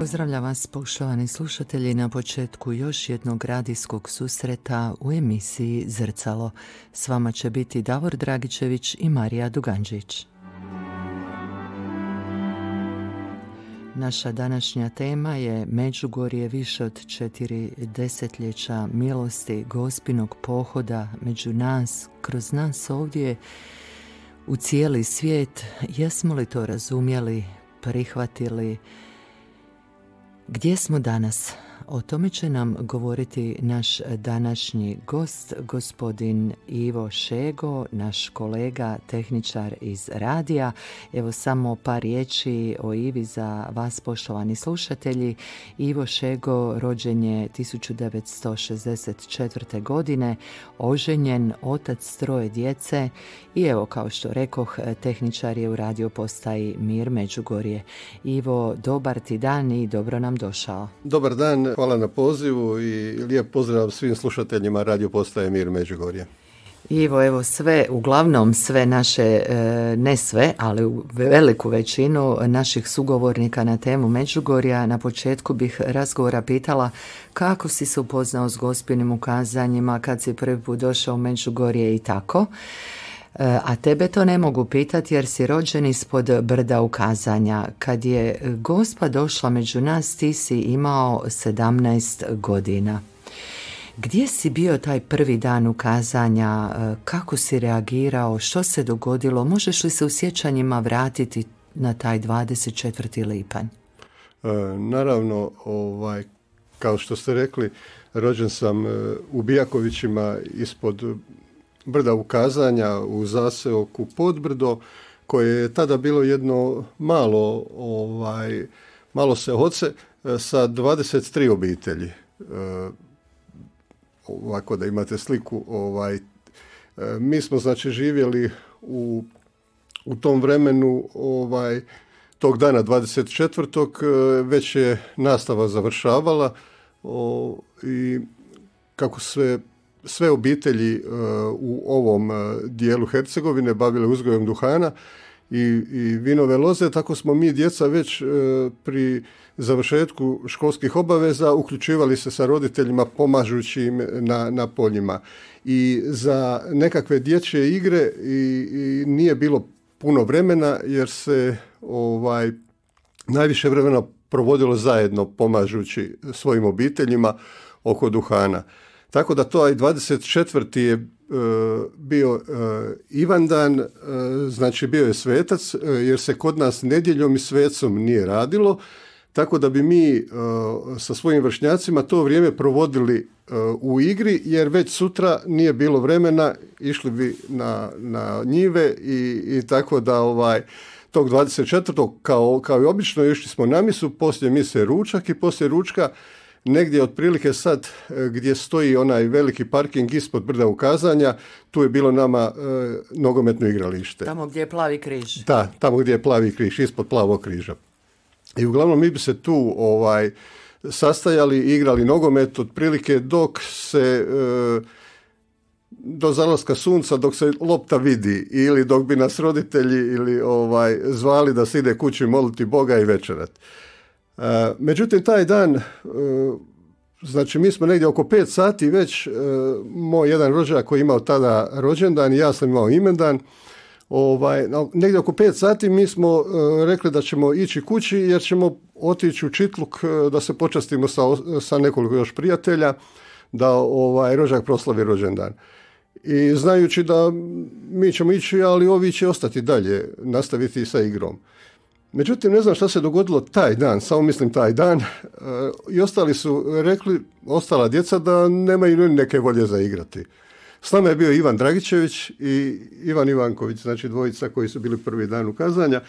Pozdravljam vas poštovani slušatelji na početku još jednog radijskog susreta u emisiji Zrcalo. S vama će biti Davor Dragičević i Marija Duganđić. Naša današnja tema je Međugorje više od četiri desetljeća milosti gospinog pohoda među nas, kroz nas ovdje u cijeli svijet. Jesmo li to razumjeli, prihvatili, gdje smo danas? O tome će nam govoriti naš današnji gost, gospodin Ivo Šego, naš kolega, tehničar iz radija. Evo samo par riječi o Ivi za vas, poštovani slušatelji. Ivo Šego rođen je 1964. godine, oženjen, otac troje djece i evo kao što rekoh, tehničar je u radio postaji Mir Međugorje. Ivo, dobar ti dan i dobro nam došao. Dobar dan, Hvala na pozivu i lijep pozdrav svim slušateljima radio postaje Mir Međugorje. Ivo, evo sve, uglavnom sve naše, e, ne sve, ali u veliku većinu naših sugovornika na temu Međugorja na početku bih razgovora pitala kako si se upoznao s gospinim ukazanjima kad si prvi put došao u Međugorje i tako. E, a tebe to ne mogu pitati jer si rođen ispod brda ukazanja. Kad je gospa došla među nas, ti si imao 17 godina. Gdje si bio taj prvi dan ukazanja? E, kako si reagirao? Što se dogodilo? Možeš li se u sjećanjima vratiti na taj 24. lipanj? E, naravno, ovaj, kao što ste rekli, rođen sam u Bijakovićima ispod brda ukazanja u zaseoku Podbrdo, koje je tada bilo jedno malo, ovaj, malo oce e, sa 23 obitelji. E, ovako da imate sliku. Ovaj, e, mi smo znači živjeli u, u tom vremenu ovaj, tog dana 24. E, već je nastava završavala i kako se sve obitelji e, u ovom e, dijelu Hercegovine bavile uzgojem duhana i, vinove loze, tako smo mi djeca već e, pri završetku školskih obaveza uključivali se sa roditeljima pomažući im na, poljima. I za nekakve dječje igre i, nije bilo puno vremena jer se ovaj najviše vremena provodilo zajedno pomažući svojim obiteljima oko duhana. Tako da to aj 24. je e, bio e, Ivandan, e, znači bio je svetac, jer se kod nas nedjeljom i svecom nije radilo, tako da bi mi sa svojim vršnjacima to vrijeme provodili u igri, jer već sutra nije bilo vremena, išli bi na, na njive i, i tako da ovaj, tog 24. Kao, kao i obično išli smo na misu, poslije mise ručak i poslije ručka negdje otprilike sad e, gdje stoji onaj veliki parking ispod brda ukazanja, tu je bilo nama e, nogometno igralište. Tamo gdje je plavi križ. Da, tamo gdje je plavi križ, ispod plavog križa. I uglavnom mi bi se tu ovaj sastajali i igrali nogomet otprilike dok se e, do zalaska sunca dok se lopta vidi ili dok bi nas roditelji ili ovaj zvali da se ide kući moliti Boga i večerat. E, međutim, taj dan, e, znači mi smo negdje oko 5 sati već, e, moj jedan rođak koji je imao tada rođendan i ja sam imao imendan, ovaj, negdje oko 5 sati mi smo rekli da ćemo ići kući jer ćemo otići u Čitluk da se počastimo sa, sa nekoliko još prijatelja da ovaj rođak proslavi rođendan. I znajući da mi ćemo ići, ali ovi će ostati dalje, nastaviti sa igrom. Međutim, ne znam šta se dogodilo taj dan, samo mislim taj dan, e, i ostali su rekli, ostala djeca, da nemaju neke volje za igrati. S nama je bio Ivan Dragičević i Ivan Ivanković, znači dvojica koji su bili prvi dan ukazanja.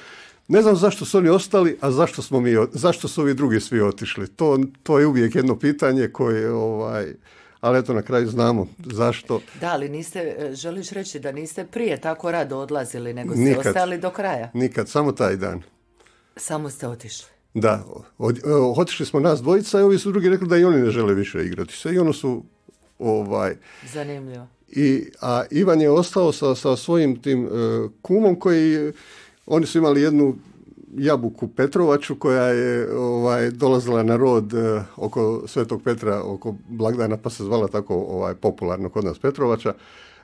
Ne znam zašto su oni ostali, a zašto, smo mi, zašto su ovi drugi svi otišli. To, to je uvijek jedno pitanje koje... ovaj ali eto na kraju znamo zašto. Da, ali niste, e, želiš reći da niste prije tako rado odlazili, nego ste ostali do kraja? Nikad, samo taj dan. Samo ste otišli. Da, e, otišli smo nas dvojica i ovi su drugi rekli da i oni ne žele više igrati se i ono su ovaj... Zanimljivo. I, a Ivan je ostao sa, sa svojim tim e, kumom koji, oni su imali jednu jabuku Petrovaču koja je ovaj, dolazila na rod e, oko Svetog Petra, oko Blagdana, pa se zvala tako ovaj, popularno kod nas Petrovača.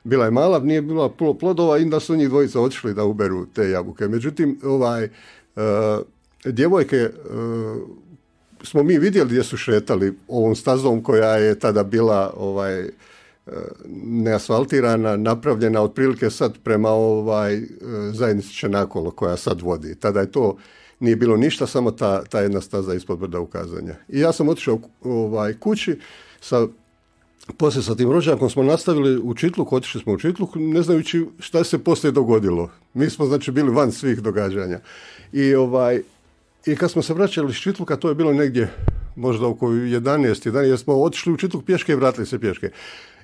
Bila je mala, nije bila puno plodova i onda su njih dvojica otišli da uberu te jabuke. Međutim, ovaj, E, djevojke e, smo mi vidjeli gdje su šetali ovom stazom koja je tada bila ovaj e, neasfaltirana, napravljena otprilike sad prema ovaj zajednici nakolo koja sad vodi. Tada je to nije bilo ništa, samo ta, ta jedna staza ispod brda ukazanja. I ja sam otišao ovaj, kući sa poslije sa tim rođakom smo nastavili u Čitluk, otišli smo u Čitluk, ne znajući šta se poslije dogodilo. Mi smo znači bili van svih događanja. I ovaj, i kad smo se vraćali iz Čitluka, to je bilo negdje možda oko 11, 11, smo otišli u Čitluk pješke i vratili se pješke.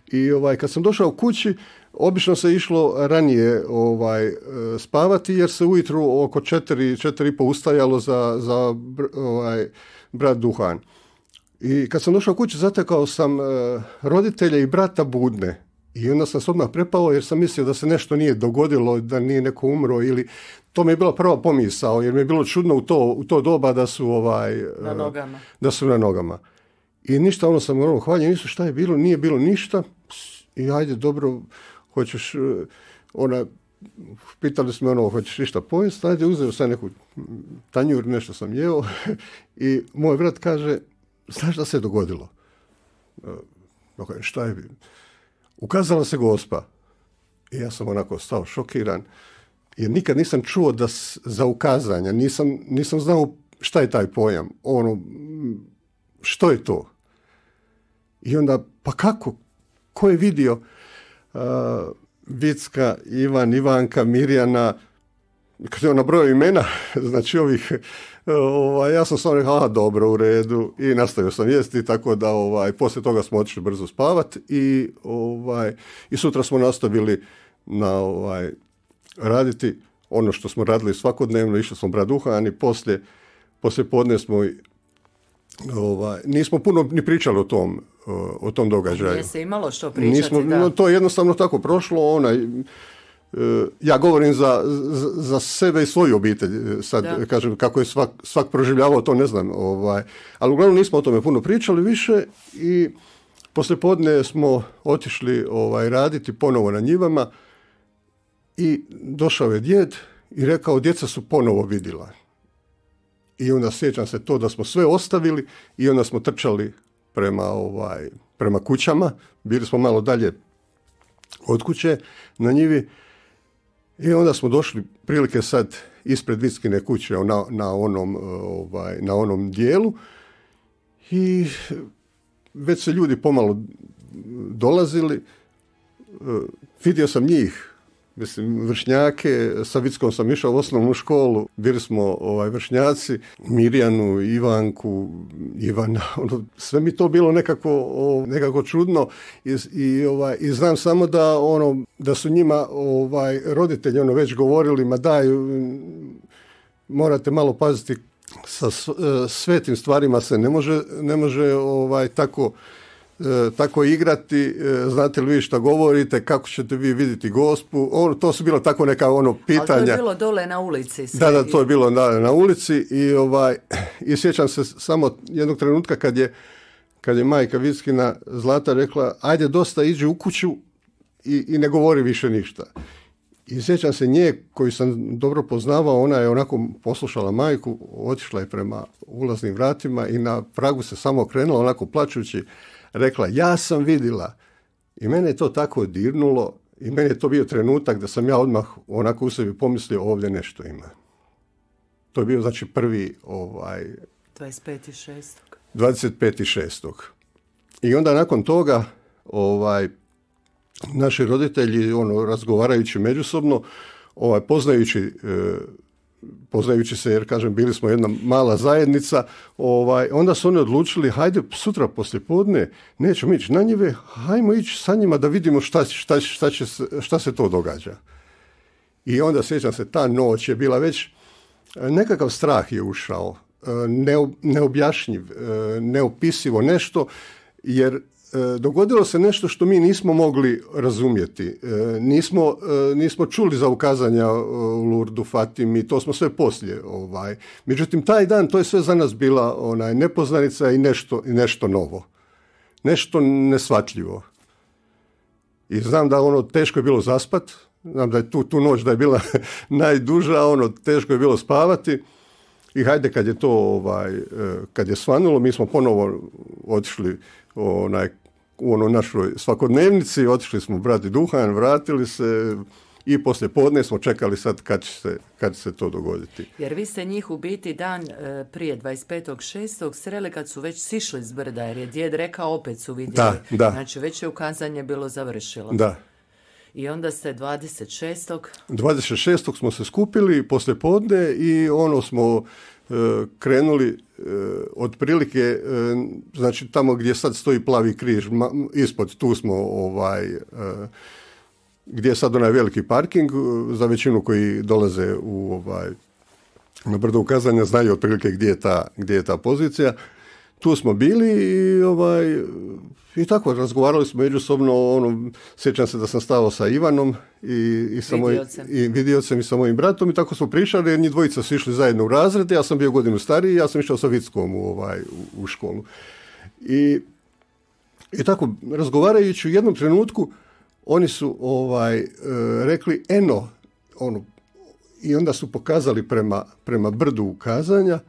I ovaj, kad sam došao kući, obično se išlo ranije ovaj, spavati jer se ujutru oko 4, 4 ustajalo za, za ovaj, brat Duhan. I kad sam došao kući, zatekao sam e, roditelje i brata budne. I onda sam se odmah prepao jer sam mislio da se nešto nije dogodilo, da nije neko umro ili... To mi je bila prva pomisao jer mi je bilo čudno u to, u to doba da su, ovaj, na e, nogama. da su na nogama. I ništa, ono sam morao hvaljen, nisu šta je bilo, nije bilo ništa. I ajde, dobro, hoćeš, e, ona, pitali smo ono, hoćeš ništa pojest, ajde, uzeo sam neku tanjur, nešto sam jeo. I moj brat kaže, Znaš šta se dogodilo? E, okay, šta je? Ukazala se gospa. I ja sam onako stao šokiran, jer nikad nisam čuo da za ukazanja, nisam, nisam znao šta je taj pojam, ono, što je to? I onda, pa kako? Ko je vidio? Uh, Vicka, Ivan, Ivanka, Mirjana, kad je on broja imena, znači ovih E, ovaj, ja sam samo rekao, dobro, u redu. I nastavio sam jesti, tako da ovaj, poslije toga smo otišli brzo spavat i, ovaj, i sutra smo nastavili na ovaj, raditi ono što smo radili svakodnevno, išli smo brad duha, i poslije, podne smo ovaj, nismo puno ni pričali o tom o tom događaju. Nije se imalo što pričati, da. to je jednostavno tako prošlo, onaj, E, ja govorim za, za sebe i svoju obitelj e, sad kažem kako je svak, svak proživljavao to ne znam ovaj ali uglavnom nismo o tome puno pričali više i poslijepodne smo otišli ovaj raditi ponovo na njivama i došao je djed i rekao djeca su ponovo vidjela i onda sjećam se to da smo sve ostavili i onda smo trčali prema ovaj prema kućama bili smo malo dalje od kuće na njivi i onda smo došli prilike sad ispred Vickine kuće na, na, onom, e, ovaj, na onom dijelu i već se ljudi pomalo dolazili. E, vidio sam njih Mislim, vršnjake, sa Vickom sam išao u osnovnu školu, bili smo ovaj, vršnjaci, Mirjanu, Ivanku, Ivana, ono, sve mi to bilo nekako, nekako čudno I, i, ovaj, i znam samo da, ono, da su njima ovaj, roditelji ono, već govorili, ma daj, morate malo paziti sa e, svetim stvarima se ne može, ne može ovaj, tako E, tako igrati, e, znate li vi što govorite, kako ćete vi vidjeti gospu, to su bilo tako neka ono pitanja. Ali to je bilo dole na ulici. Sve. Da, da, to je bilo na, na ulici i, ovaj, i sjećam se samo jednog trenutka kad je, kad je majka Vickina Zlata rekla, ajde dosta iđi u kuću i, i ne govori više ništa. I sjećam se nje koju sam dobro poznavao, ona je onako poslušala majku, otišla je prema ulaznim vratima i na pragu se samo okrenula onako plaćući rekla ja sam vidjela i mene je to tako dirnulo i meni je to bio trenutak da sam ja odmah onako u sebi pomislio ovdje nešto ima. To je bio znači prvi ovaj... 25.6. 25.6. I onda nakon toga ovaj, naši roditelji ono, razgovarajući međusobno, ovaj, poznajući e, poznajući se jer kažem bili smo jedna mala zajednica, ovaj, onda su oni odlučili hajde sutra podne, nećemo ići na njive, hajmo ići sa njima da vidimo šta, šta, šta, će, šta se to događa. I onda sjećam se, ta noć je bila već, nekakav strah je ušao, e, neobjašnjiv, e, neopisivo nešto, jer E, dogodilo se nešto što mi nismo mogli razumjeti. E, nismo, e, nismo čuli za ukazanja u Lurdu, Fatimi, to smo sve poslije. Ovaj. Međutim, taj dan to je sve za nas bila onaj, nepoznanica i nešto, i nešto novo. Nešto nesvatljivo. I znam da ono teško je bilo zaspat, znam da je tu, tu noć da je bila najduža, ono teško je bilo spavati. I hajde kad je to ovaj, kad je svanulo, mi smo ponovo otišli onaj u onoj našoj svakodnevnici, otišli smo brati duhan, vratili se i poslije podne smo čekali sad kad će, se, kad se to dogoditi. Jer vi ste njih u biti dan e, prije prije 25.6. sreli kad su već sišli s brda, jer je djed rekao opet su vidjeli. Da, Znači već je ukazanje bilo završilo. Da, i onda ste 26. 26. smo se skupili poslijepodne podne i ono smo e, krenuli e, otprilike, e, znači tamo gdje sad stoji plavi križ, ispod tu smo ovaj, gdje je sad onaj veliki parking za većinu koji dolaze u ovaj, na brdo ukazanja znaju otprilike gdje je ta, gdje je ta pozicija. Tu smo bili i ovaj, i tako, razgovarali smo međusobno, ono, sjećam se da sam stao sa Ivanom i, i, sa i vidiocem i sa mojim bratom i tako smo prišali, jer njih dvojica su išli zajedno u razred, ja sam bio godinu stariji, ja sam išao sa Vickom u, ovaj, u, školu. I, I tako, razgovarajući u jednom trenutku, oni su ovaj, e, rekli eno, ono, i onda su pokazali prema, prema brdu ukazanja,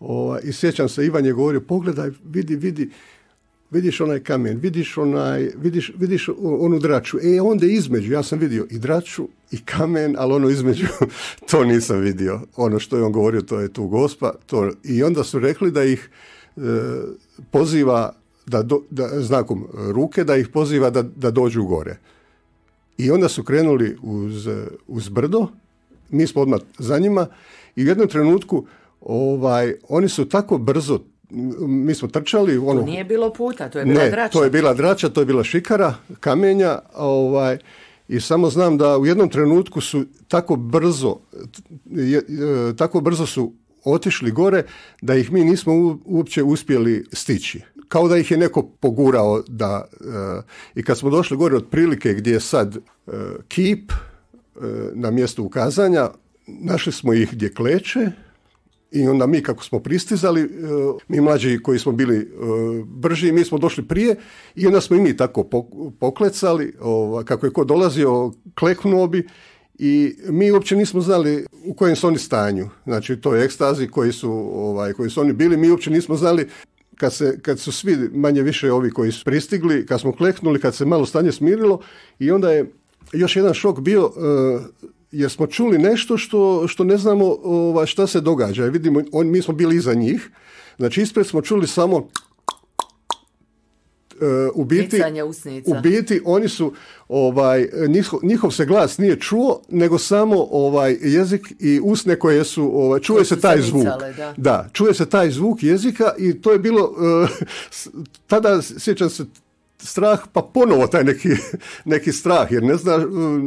ovaj, i sjećam se, Ivan je govorio, pogledaj, vidi, vidi, vidiš onaj kamen, vidiš, onaj, vidiš, vidiš onu draču. E, onda između, ja sam vidio i draču i kamen, ali ono između, to nisam vidio. Ono što je on govorio, to je tu gospa. To, I onda su rekli da ih e, poziva, da, da, znakom ruke, da ih poziva da, da dođu gore. I onda su krenuli uz, uz brdo, mi smo odmah za njima i u jednom trenutku ovaj, oni su tako brzo mi smo trčali. Ono, to nije bilo puta, to je bila ne, to je bila drača, to je bila šikara, kamenja, ovaj, i samo znam da u jednom trenutku su tako brzo, e, tako brzo su otišli gore da ih mi nismo uopće uspjeli stići. Kao da ih je neko pogurao da... E, I kad smo došli gore otprilike gdje je sad e, kip na mjestu ukazanja, našli smo ih gdje kleče, i onda mi kako smo pristizali, e, mi mlađi koji smo bili e, brži, mi smo došli prije i onda smo i mi tako poklecali, ovaj, kako je ko dolazio, kleknuo bi i mi uopće nismo znali u kojem su oni stanju. Znači, to je ekstazi koji su, ovaj, koji su oni bili. Mi uopće nismo znali kad, se, kad su svi manje više ovi koji su pristigli, kad smo kleknuli, kad se malo stanje smirilo i onda je još jedan šok bio e, jer smo čuli nešto što, što ne znamo ova, šta se događa. Vidimo, on, mi smo bili iza njih. Znači, ispred smo čuli samo Uh, u biti, oni su ovaj njihov, se glas nije čuo nego samo ovaj jezik i usne koje su ovaj čuje se taj zvuk da. čuje se taj zvuk jezika i to je bilo eh, tada sjećam se strah, pa ponovo taj neki, neki strah, jer ne zna, mm,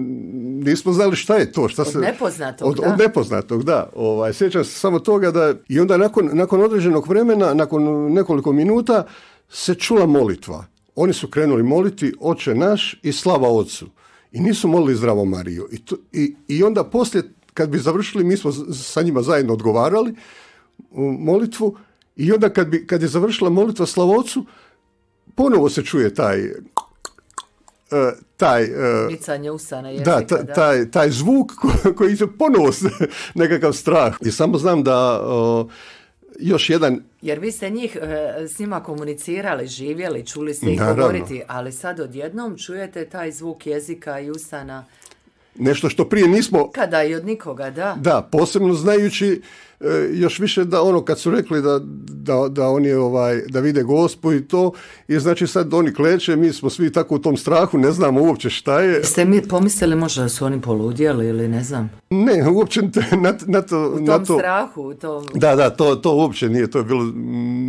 nismo znali šta je to. Šta se, od nepoznatog, da. Od nepoznatog, da. Ovaj, sjećam se samo toga da, i onda nakon, nakon određenog vremena, nakon nekoliko minuta, se čula molitva. Oni su krenuli moliti oče naš i slava ocu. I nisu molili zdravo Mariju. I, to, i, i onda poslije, kad bi završili, mi smo sa njima zajedno odgovarali u molitvu i onda kad, bi, kad je završila molitva slavocu, ponovo se čuje taj e, taj e, usana jezika, da, taj, taj zvuk koji, je ponovo nekakav strah i samo znam da još jedan jer vi ste njih e, s njima komunicirali, živjeli, čuli ste ih govoriti, ali sad odjednom čujete taj zvuk jezika i usana. Nešto što prije nismo... Kada i od nikoga, da. Da, posebno znajući E, još više da ono kad su rekli da, da, da oni ovaj, da vide gospu i to i znači sad oni kleče, mi smo svi tako u tom strahu, ne znamo uopće šta je. Ste mi pomislili možda da su oni poludjeli ili ne znam? Ne, uopće na, na to... U tom na to, strahu, Da, da, to, to uopće nije, to je bilo,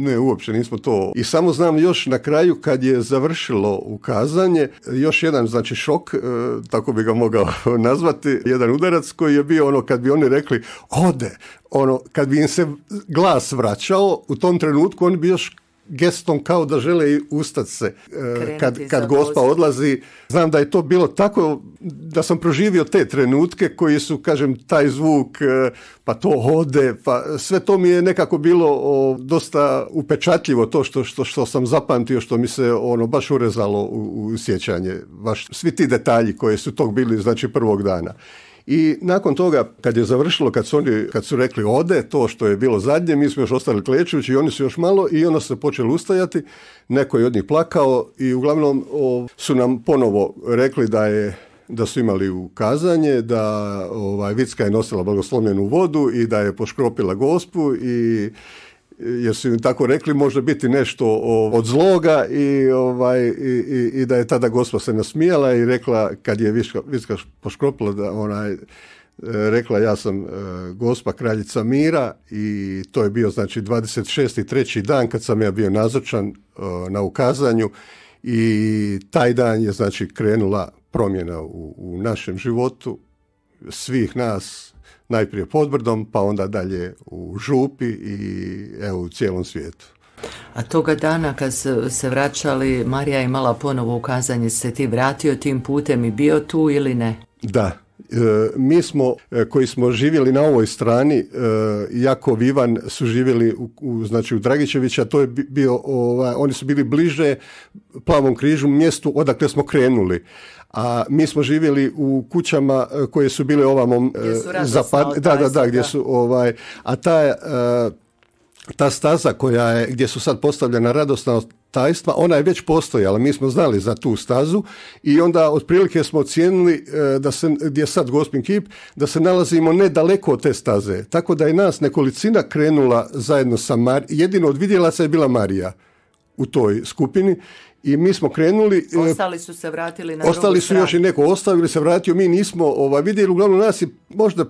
ne, uopće nismo to. I samo znam još na kraju kad je završilo ukazanje, još jedan, znači šok, e, tako bi ga mogao nazvati, jedan udarac koji je bio ono kad bi oni rekli, ode, ono, kad bi im se glas vraćao, u tom trenutku oni bi još gestom kao da žele i ustat se e, kad, kad gospa odlazi. Znam da je to bilo tako da sam proživio te trenutke koji su, kažem, taj zvuk, e, pa to ode, pa sve to mi je nekako bilo dosta upečatljivo to što, što, što sam zapamtio, što mi se ono baš urezalo u, u sjećanje. Baš svi ti detalji koji su tog bili, znači prvog dana. I nakon toga, kad je završilo, kad su, oni, kad su rekli ode, to što je bilo zadnje, mi smo još ostali klečujući i oni su još malo i onda se počeli ustajati. Neko je od njih plakao i uglavnom su nam ponovo rekli da je da su imali ukazanje, da ovaj, Vicka je nosila blagoslovljenu vodu i da je poškropila gospu i jer su im tako rekli, može biti nešto od zloga i, ovaj, i, i, i da je tada gospa se nasmijala i rekla, kad je Viska, viska poškropila, da onaj, e, rekla ja sam e, gospa kraljica mira i to je bio znači 26. treći dan kad sam ja bio nazočan e, na ukazanju i taj dan je znači krenula promjena u, u našem životu svih nas najprije pod brdom, pa onda dalje u župi i evo u cijelom svijetu. A toga dana kad se vraćali, Marija je imala ponovo ukazanje, se ti vratio tim putem i bio tu ili ne? Da, e, mi smo e, koji smo živjeli na ovoj strani e, jako Vivan su živjeli u, u znači u Dragičevića to je bio ovaj, oni su bili bliže plavom križu mjestu odakle smo krenuli a mi smo živjeli u kućama e, koje su bile ovamo e, zapad, da, da, da, gdje su ovaj, a ta, e, ta staza koja je, gdje su sad postavljena radosna tajstva, ona je već postojala, mi smo znali za tu stazu i onda otprilike smo ocijenili da se, gdje sad Gospin kip, da se nalazimo nedaleko od te staze. Tako da je nas nekolicina krenula zajedno sa Mar jedino od vidjelaca je bila Marija u toj skupini i mi smo krenuli. E, ostali su se vratili na Ostali su još i neko ostavili se vratio. Mi nismo ovaj, vidjeli. Uglavnom nas je možda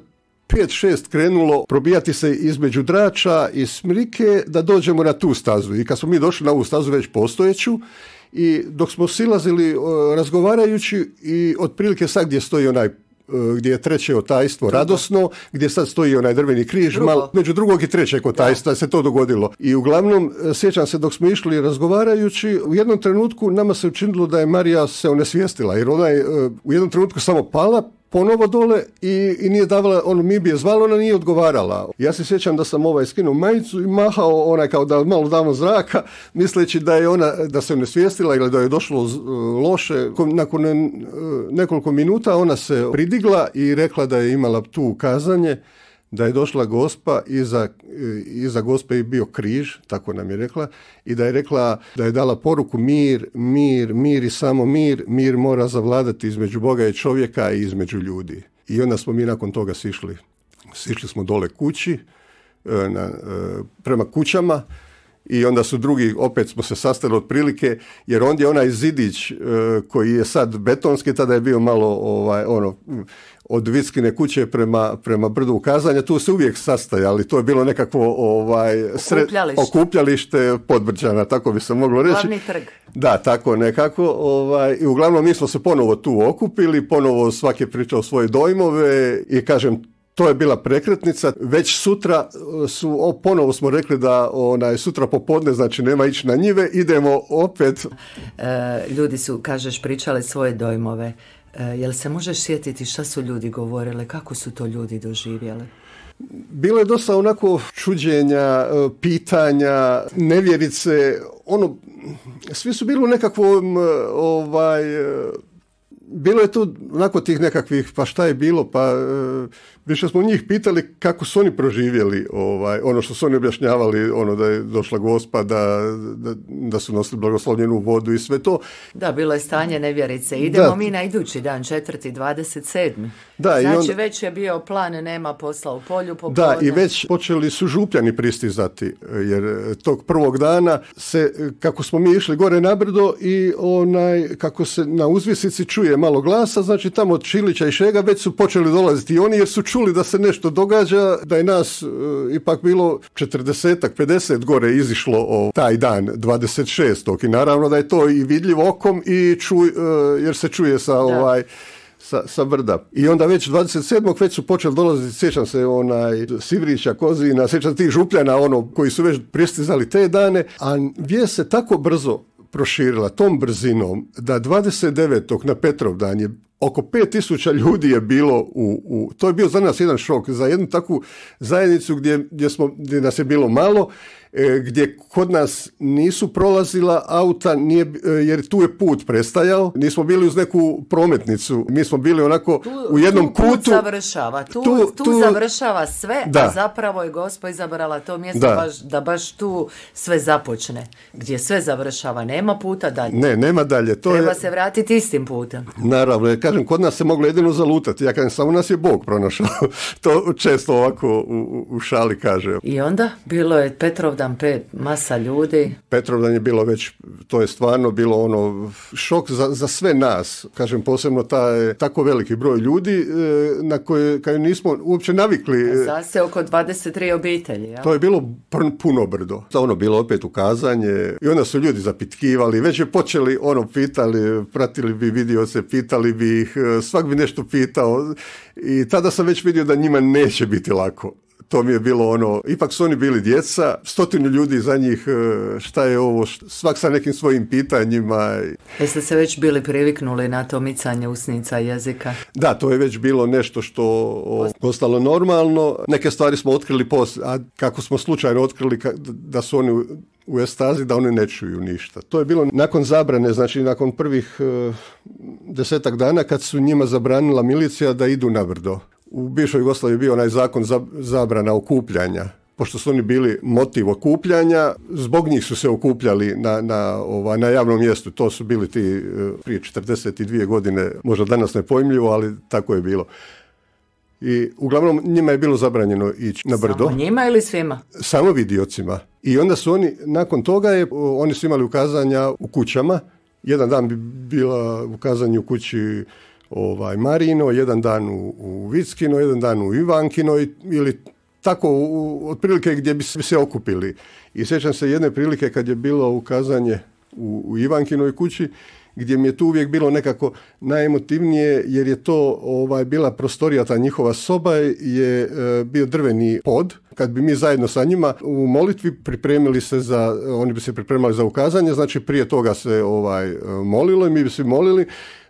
5-6 krenulo probijati se između Drača i Smrike da dođemo na tu stazu. I kad smo mi došli na ovu stazu već postojeću i dok smo silazili e, razgovarajući i otprilike sad gdje stoji onaj E, gdje je treće otajstvo radosno, gdje sad stoji onaj drveni križ, Drugo. malo među drugog i trećeg otajstva se to dogodilo. I uglavnom, e, sjećam se dok smo išli razgovarajući, u jednom trenutku nama se učinilo da je Marija se onesvijestila, jer ona je e, u jednom trenutku samo pala, ponovo dole i, i nije davala, on mi bi je zvala, ona nije odgovarala. Ja se sjećam da sam ovaj skinuo majicu i mahao onaj kao da malo damo zraka, misleći da je ona, da se svijestila ili da je došlo loše. Nakon nekoliko minuta ona se pridigla i rekla da je imala tu ukazanje da je došla gospa, iza, iza gospe je bio križ, tako nam je rekla, i da je rekla, da je dala poruku mir, mir, mir i samo mir, mir mora zavladati između Boga i čovjeka i između ljudi. I onda smo mi nakon toga sišli. Sišli smo dole kući, e, na, e, prema kućama, i onda su drugi, opet smo se sastali otprilike, jer ondje je onaj zidić e, koji je sad betonski, tada je bio malo ovaj, ono, od Vickine kuće prema, prema brdu ukazanja, tu se uvijek sastajali, to je bilo nekakvo ovaj, okupljalište, okupljalište podbrđana, tako bi se moglo reći. Glavni trg. Da, tako nekako. Ovaj, I uglavnom mi smo se ponovo tu okupili, ponovo svaki pričao svoje dojmove i kažem, to je bila prekretnica. Već sutra e, su, ponovo smo rekli da onaj, sutra popodne, znači nema ići na njive, idemo opet. E, ljudi su, kažeš, pričali svoje dojmove. E, jel se možeš sjetiti šta su ljudi govorili, kako su to ljudi doživjeli? Bilo je dosta onako čuđenja, e, pitanja, nevjerice, ono, svi su bili u nekakvom, e, ovaj, bilo je tu onako tih nekakvih, pa šta je bilo, pa Više smo njih pitali kako su oni proživjeli ovaj, ono što su oni objašnjavali, ono da je došla gospa, da, da, da su nosili blagoslovljenu vodu i sve to. Da, bilo je stanje nevjerice. Idemo mi na idući dan, četvrti, 27. Da, znači već je bio plan, nema posla u polju. Da, i već počeli su župljani pristizati, jer e, tog prvog dana se, e, kako smo mi išli gore na brdo i onaj, kako se na uzvisici čuje malo glasa, znači tamo od Čilića i Šega već su počeli dolaziti i oni jer su čuli da se nešto događa, da je nas e, ipak bilo 40-ak, 50 gore izišlo o taj dan, 26. I naravno da je to i vidljivo okom i čuj, e, jer se čuje sa ovaj sa, sa brda. I onda već 27. već su počeli dolaziti, sjećam se onaj Sivrića, Kozina, sjećam tih župljana ono koji su već pristizali te dane, a vije se tako brzo proširila tom brzinom da 29. na Petrovdan je oko 5000 ljudi je bilo u, to je bio za nas jedan šok, za jednu takvu zajednicu gdje, gdje, smo, gdje nas je bilo malo E, gdje kod nas nisu prolazila auta nije, e, jer tu je put prestajao. Nismo bili uz neku prometnicu. Mi smo bili onako u jednom tu kutu. završava. Tu, završava sve, da. a zapravo je gospa izabrala to mjesto da. Baš, da baš tu sve započne. Gdje sve završava. Nema puta dalje. Ne, nema dalje. To Treba se vratiti istim putem. Naravno. Kažem, kod nas se moglo jedino zalutati. Ja kažem, samo nas je Bog pronašao. to često ovako u, u šali kaže. I onda bilo je Petrov masa ljudi. Petrovdan je bilo već, to je stvarno bilo ono šok za, za sve nas, kažem posebno taj tako veliki broj ljudi e, na koje, kaj nismo uopće navikli. Za se oko 23 obitelji. Ja? To je bilo puno brdo. Ono bilo opet ukazanje i onda su ljudi zapitkivali, već je počeli ono pitali, pratili bi se pitali bi ih, e, svak bi nešto pitao i tada sam već vidio da njima neće biti lako to mi je bilo ono, ipak su oni bili djeca, stotinu ljudi za njih, e, šta je ovo, svak sa nekim svojim pitanjima. Jeste se već bili priviknuli na to micanje usnica jezika? Da, to je već bilo nešto što postalo ostalo normalno. Neke stvari smo otkrili poslije, a kako smo slučajno otkrili da su oni u estazi da oni ne čuju ništa. To je bilo nakon zabrane, znači nakon prvih e, desetak dana kad su njima zabranila milicija da idu na brdo u bivšoj Jugoslaviji bio onaj zakon za, zabrana okupljanja pošto su oni bili motiv okupljanja, zbog njih su se okupljali na, na, na javnom mjestu. To su bili ti e, prije 42 godine, možda danas nepojmljivo, ali tako je bilo. I uglavnom njima je bilo zabranjeno ići na brdo. Samo njima ili svima? Samo vidiocima. I onda su oni, nakon toga je, oni su imali ukazanja u kućama. Jedan dan bi bilo ukazanje u kući ovaj, Marino, jedan dan u, u Vickino, jedan dan u Ivankino ili tako u, otprilike gdje bi se okupili. I sjećam se jedne prilike kad je bilo ukazanje u, Ivankinoj kući gdje mi je tu uvijek bilo nekako najemotivnije jer je to ovaj bila prostorija ta njihova soba je e, bio drveni pod kad bi mi zajedno sa njima u molitvi pripremili se za oni bi se pripremali za ukazanje znači prije toga se ovaj molilo i mi bi se molili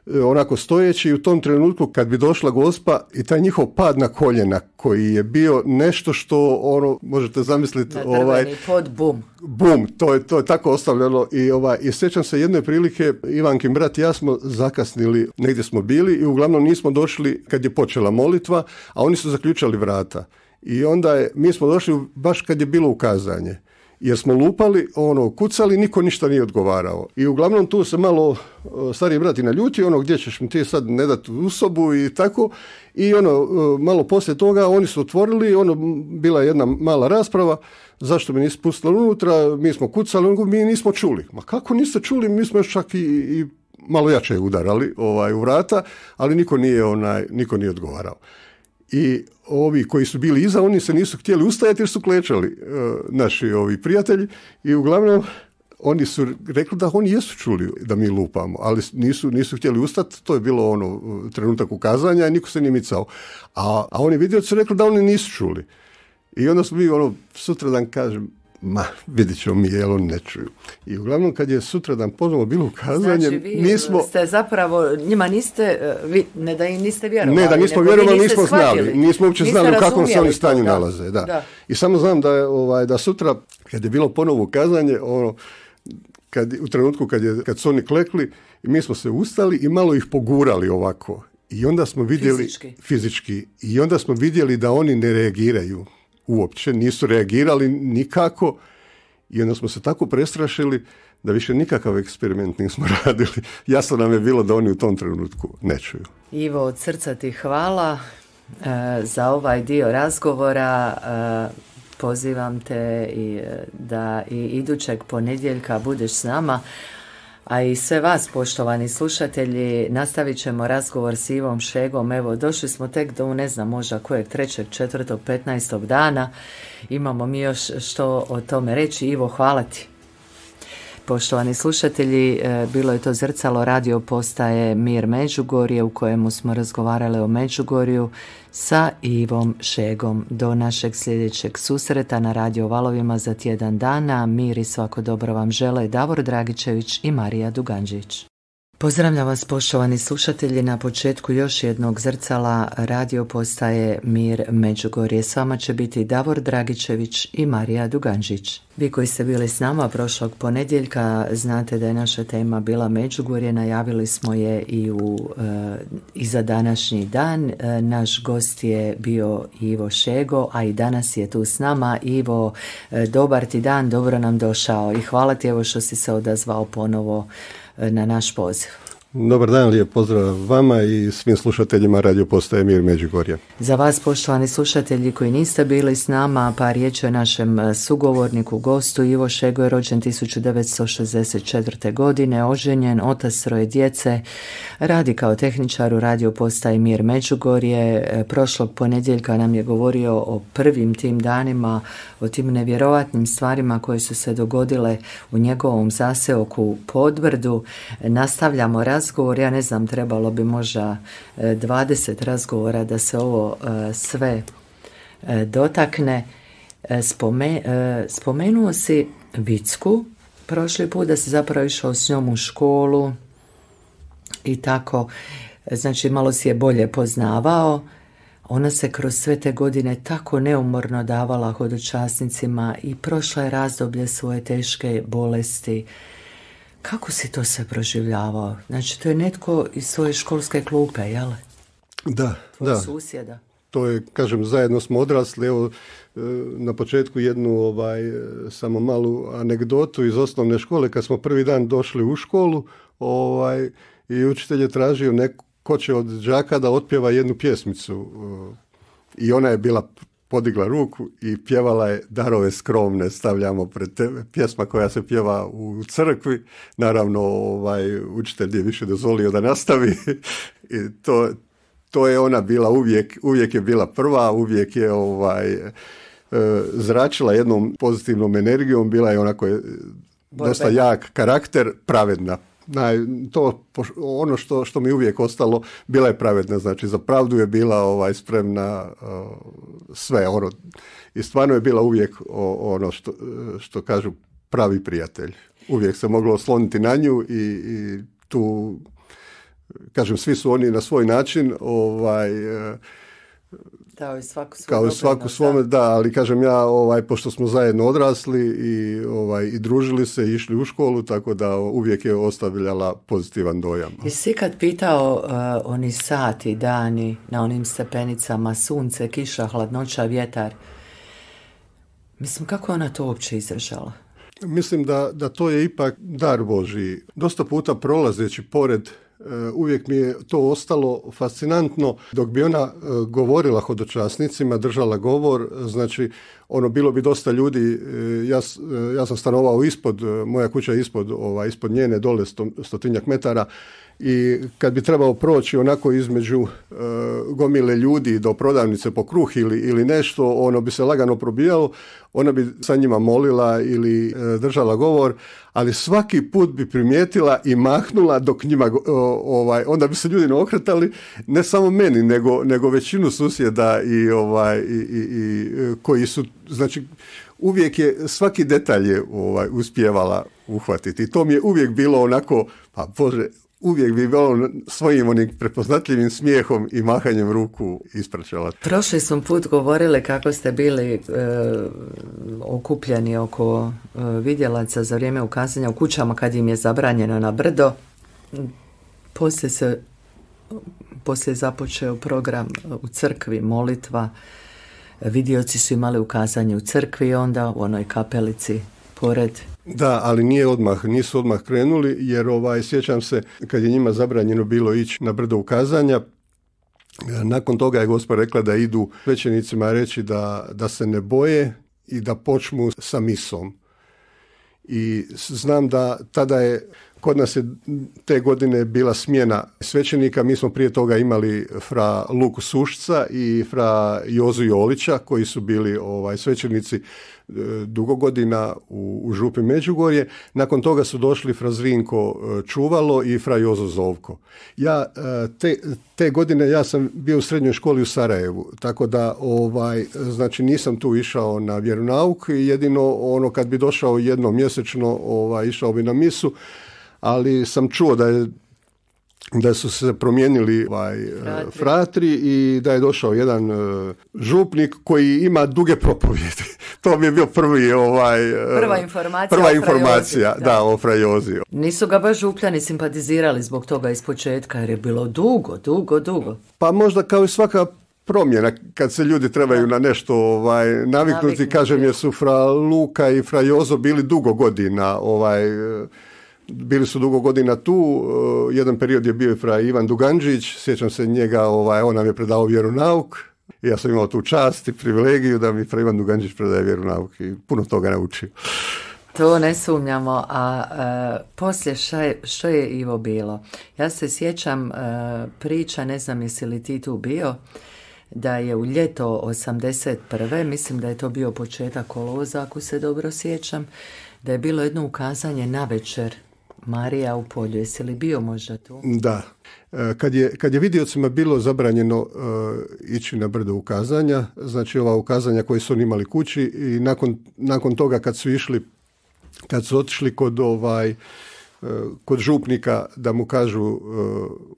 E, onako stojeći i u tom trenutku kad bi došla gospa i taj njihov pad na koljena koji je bio nešto što ono možete zamisliti ovaj pod bum bum to je to je tako ostavljeno i ovaj i sjećam se jedne prilike Ivankin brat i ja smo zakasnili negdje smo bili i uglavnom nismo došli kad je počela molitva a oni su zaključali vrata i onda je, mi smo došli baš kad je bilo ukazanje jer smo lupali, ono, kucali, niko ništa nije odgovarao. I uglavnom tu se malo e, stariji brat i naljuti, ono, gdje ćeš mi ti sad ne dati usobu i tako. I ono, e, malo poslije toga oni su otvorili, ono, bila je jedna mala rasprava, zašto me nisi pustili unutra, mi smo kucali, ono, mi nismo čuli. Ma kako niste čuli, mi smo još čak i, i malo jače udarali ovaj, u vrata, ali niko nije, onaj, niko nije odgovarao i ovi koji su bili iza, oni se nisu htjeli ustajati jer su klečali e, naši ovi prijatelji i uglavnom oni su rekli da oni jesu čuli da mi lupamo, ali nisu, nisu htjeli ustati, to je bilo ono e, trenutak ukazanja i niko se nije micao. A, a oni vidjeli su rekli da oni nisu čuli. I onda smo mi ono, sutradan kažem, ma, vidit ćemo mi, jel oni ne čuju. I uglavnom kad je sutradan ponovo bilo ukazanje, znači, vi ste zapravo, njima niste, e, vi, ne da im niste vjerovali. Ne da nismo vjerovali, nismo znali. Nismo uopće znali u kakvom se oni stanju nalaze. Da. I samo znam da, ovaj, da sutra, kad je bilo ponovo ukazanje, ono, kad, u trenutku kad, je, kad su oni klekli, mi smo se ustali i malo ih pogurali ovako. I onda smo vidjeli... Fizički. Fizički. I onda smo vidjeli da oni ne reagiraju uopće, nisu reagirali nikako i onda smo se tako prestrašili da više nikakav eksperiment nismo radili. Jasno nam je bilo da oni u tom trenutku ne čuju. Ivo, od srca ti hvala e, za ovaj dio razgovora. E, pozivam te i, e, da i idućeg ponedjeljka budeš s nama a i sve vas, poštovani slušatelji, nastavit ćemo razgovor s Ivom Šegom. Evo, došli smo tek do, ne znam, možda kojeg, trećeg, četvrtog, petnaestog dana. Imamo mi još što o tome reći. Ivo, hvala ti. Poštovani slušatelji, e, bilo je to Zrcalo radio postaje Mir Međugorje u kojemu smo razgovarali o Međugorju sa Ivom Šegom. Do našeg sljedećeg susreta na radio valovima za tjedan dana. Mir i svako dobro vam žele Davor Dragičević i Marija Duganđić. Pozdravljam vas poštovani slušatelji na početku još jednog zrcala radio postaje Mir Međugorje. S vama će biti Davor Dragičević i Marija Duganžić. Vi koji ste bili s nama prošlog ponedjeljka znate da je naša tema bila Međugorje, najavili smo je i, u, e, i za današnji dan. E, naš gost je bio Ivo Šego, a i danas je tu s nama. Ivo, e, dobar ti dan, dobro nam došao i hvala ti evo što si se odazvao ponovo na naš poziv. Dobar dan, lijep pozdrav vama i svim slušateljima Radio Postaje Mir Međugorje. Za vas, poštovani slušatelji koji niste bili s nama, pa riječ je o našem e, sugovorniku, gostu Ivo Šego je rođen 1964. godine, oženjen, otac troje djece, radi kao tehničar u Radio Postaje Mir Međugorje. E, prošlog ponedjeljka nam je govorio o prvim tim danima o tim nevjerovatnim stvarima koje su se dogodile u njegovom zaseoku Podvrdu. Nastavljamo razgovor, ja ne znam, trebalo bi možda 20 e, razgovora da se ovo e, sve e, dotakne. spomenuo si Vicku prošli put da se zapravo išao s njom u školu i tako, znači malo si je bolje poznavao. Ona se kroz sve te godine tako neumorno davala hodočasnicima i prošla je razdoblje svoje teške bolesti. Kako si to sve proživljavao? Znači, to je netko iz svoje školske klupe, jel? Da, Tvoj da. susjeda. To je, kažem, zajedno smo odrasli. Evo, e, na početku jednu ovaj, e, samo malu anegdotu iz osnovne škole. Kad smo prvi dan došli u školu ovaj, i učitelj je tražio neku ko će od đaka da otpjeva jednu pjesmicu. Uh, I ona je bila podigla ruku i pjevala je Darove skromne stavljamo pred tebe. Pjesma koja se pjeva u crkvi. Naravno, ovaj, učitelj je više dozvolio da nastavi. I to, to je ona bila uvijek, uvijek je bila prva, uvijek je ovaj, uh, zračila jednom pozitivnom energijom, bila je ona onako dosta jak karakter, pravedna, naj, to, ono što, što mi uvijek ostalo, bila je pravedna, znači za pravdu je bila ovaj, spremna sve, ono, i stvarno je bila uvijek ono što, što kažu pravi prijatelj. Uvijek se moglo osloniti na nju i, tu, kažem, svi su oni na svoj način, ovaj, kao i svaku, kao i svome, da, ali kažem ja, ovaj, pošto smo zajedno odrasli i, ovaj, i družili se i išli u školu, tako da uvijek je ostavljala pozitivan dojam. Jesi kad pitao uh, oni sati, dani na onim stepenicama, sunce, kiša, hladnoća, vjetar, mislim kako je ona to uopće izražala? Mislim da, da to je ipak dar Boži. Dosta puta prolazeći pored E, uvijek mi je to ostalo fascinantno. Dok bi ona e, govorila hodočasnicima, držala govor, e, znači ono bilo bi dosta ljudi, e, ja, e, ja sam stanovao ispod, e, moja kuća je ispod, ovaj, ispod njene dole stotinjak metara i kad bi trebao proći onako između gomile ljudi do prodavnice po kruh ili, ili nešto, ono bi se lagano probijalo, ona bi sa njima molila ili držala govor, ali svaki put bi primijetila i mahnula dok njima, ovaj, onda bi se ljudi okretali, ne samo meni, nego, nego većinu susjeda i, ovaj, i, i, i koji su znači uvijek je, svaki detalj je ovaj, uspjevala uhvatiti. To mi je uvijek bilo onako, pa bože, uvijek bi bilo svojim onim prepoznatljivim smijehom i mahanjem ruku ispraćala. Prošli smo put govorili kako ste bili e, okupljani oko e, vidjelaca za vrijeme ukazanja u kućama kad im je zabranjeno na brdo. Poslije se poslije započeo program e, u crkvi molitva vidioci su imali ukazanje u crkvi onda u onoj kapelici pored. Da, ali nije odmah, nisu odmah krenuli jer ovaj, sjećam se kad je njima zabranjeno bilo ići na brdo ukazanja, nakon toga je gospa rekla da idu svećenicima reći da, da se ne boje i da počnu sa misom. I znam da tada je Kod nas je te godine bila smjena svećenika. Mi smo prije toga imali fra Luku Sušca i fra Jozu Jolića koji su bili ovaj, svećenici e, dugo godina u, u Župi Međugorje. Nakon toga su došli fra Zrinko e, Čuvalo i fra Jozo Zovko. Ja, e, te, te godine ja sam bio u srednjoj školi u Sarajevu, tako da ovaj, znači nisam tu išao na vjerunauk, jedino ono kad bi došao jednom mjesečno, ovaj, išao bi na misu, ali sam čuo da je da su se promijenili ovaj, fratri. i da je došao jedan e, župnik koji ima duge propovjede. to mi je bio prvi ovaj e, prva informacija, prva o informacija da. o Frajozi. Nisu ga baš župljani simpatizirali zbog toga iz početka jer je bilo dugo, dugo, dugo. Pa možda kao i svaka promjena kad se ljudi trebaju na nešto ovaj naviknuti, Naviknuti. kažem jer su fra Luka i Frajozo bili dugo godina ovaj bili su dugo godina tu, e, jedan period je bio i fra Ivan Duganđić, sjećam se njega, ovaj, on nam je predao nauk, ja sam imao tu čast i privilegiju da mi fra Ivan Duganđić predaje nauk i puno toga naučio. To ne sumnjamo, a e, poslije šta je, je Ivo bilo? Ja se sjećam e, priča, ne znam jesi li ti tu bio, da je u ljeto 81. mislim da je to bio početak kolovoza ako se dobro sjećam, da je bilo jedno ukazanje na večer Marija u polju. Jesi li bio možda tu? Da. E, kad je, kad je vidiocima bilo zabranjeno e, ići na brdo ukazanja, znači ova ukazanja koje su oni imali kući i nakon, nakon toga kad su išli, kad su otišli kod ovaj, e, kod župnika da mu kažu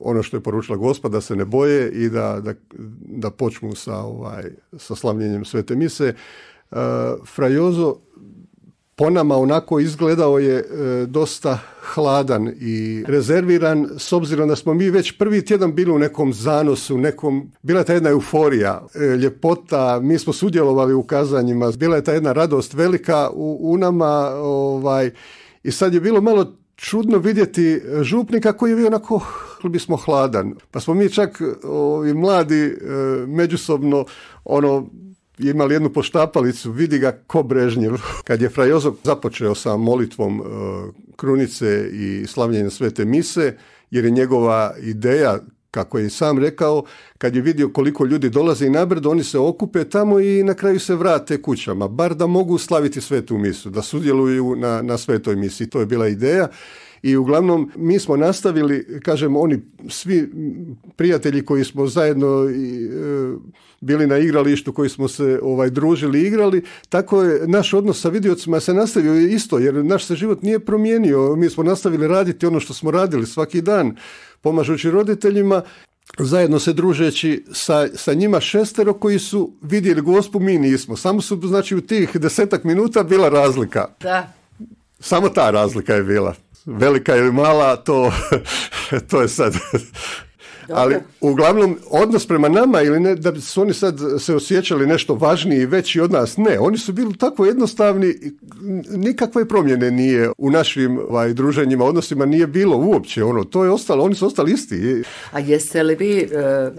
ono što je poručila gospa da se ne boje i da, da, da počnu sa, ovaj, sa slavljenjem svete mise. Frajozo po nama onako izgledao je e, dosta hladan i rezerviran s obzirom da smo mi već prvi tjedan bili u nekom zanosu, nekom, bila je ta jedna euforija, e, ljepota, mi smo sudjelovali u kazanjima, bila je ta jedna radost velika u, u nama ovaj, i sad je bilo malo čudno vidjeti župnika koji je bio onako bismo hladan. Pa smo mi čak ovi mladi e, međusobno ono imali jednu poštapalicu, vidi ga ko Brežnjev. Kad je Frajozo započeo sa molitvom e, krunice i slavljenja svete mise, jer je njegova ideja kako je i sam rekao, kad je vidio koliko ljudi dolazi na brdo, oni se okupe tamo i na kraju se vrate kućama, bar da mogu slaviti svetu misu, da sudjeluju na, na svetoj misi. To je bila ideja i uglavnom mi smo nastavili, kažem oni svi prijatelji koji smo zajedno i, e, bili na igralištu, koji smo se ovaj družili i igrali, tako je naš odnos sa vidiocima se nastavio isto jer naš se život nije promijenio. Mi smo nastavili raditi ono što smo radili svaki dan pomažući roditeljima zajedno se družeći sa, sa njima šestero koji su vidjeli gospu, mi nismo. Samo su, znači, u tih desetak minuta bila razlika. Da. Samo ta razlika je bila velika ili mala, to, to je sad... Ali uglavnom odnos prema nama ili ne, da su oni sad se osjećali nešto važniji i veći od nas, ne. Oni su bili tako jednostavni, nikakve promjene nije u našim ovaj, druženjima, odnosima nije bilo uopće. Ono, to je ostalo, oni su ostali isti. A jeste li vi e,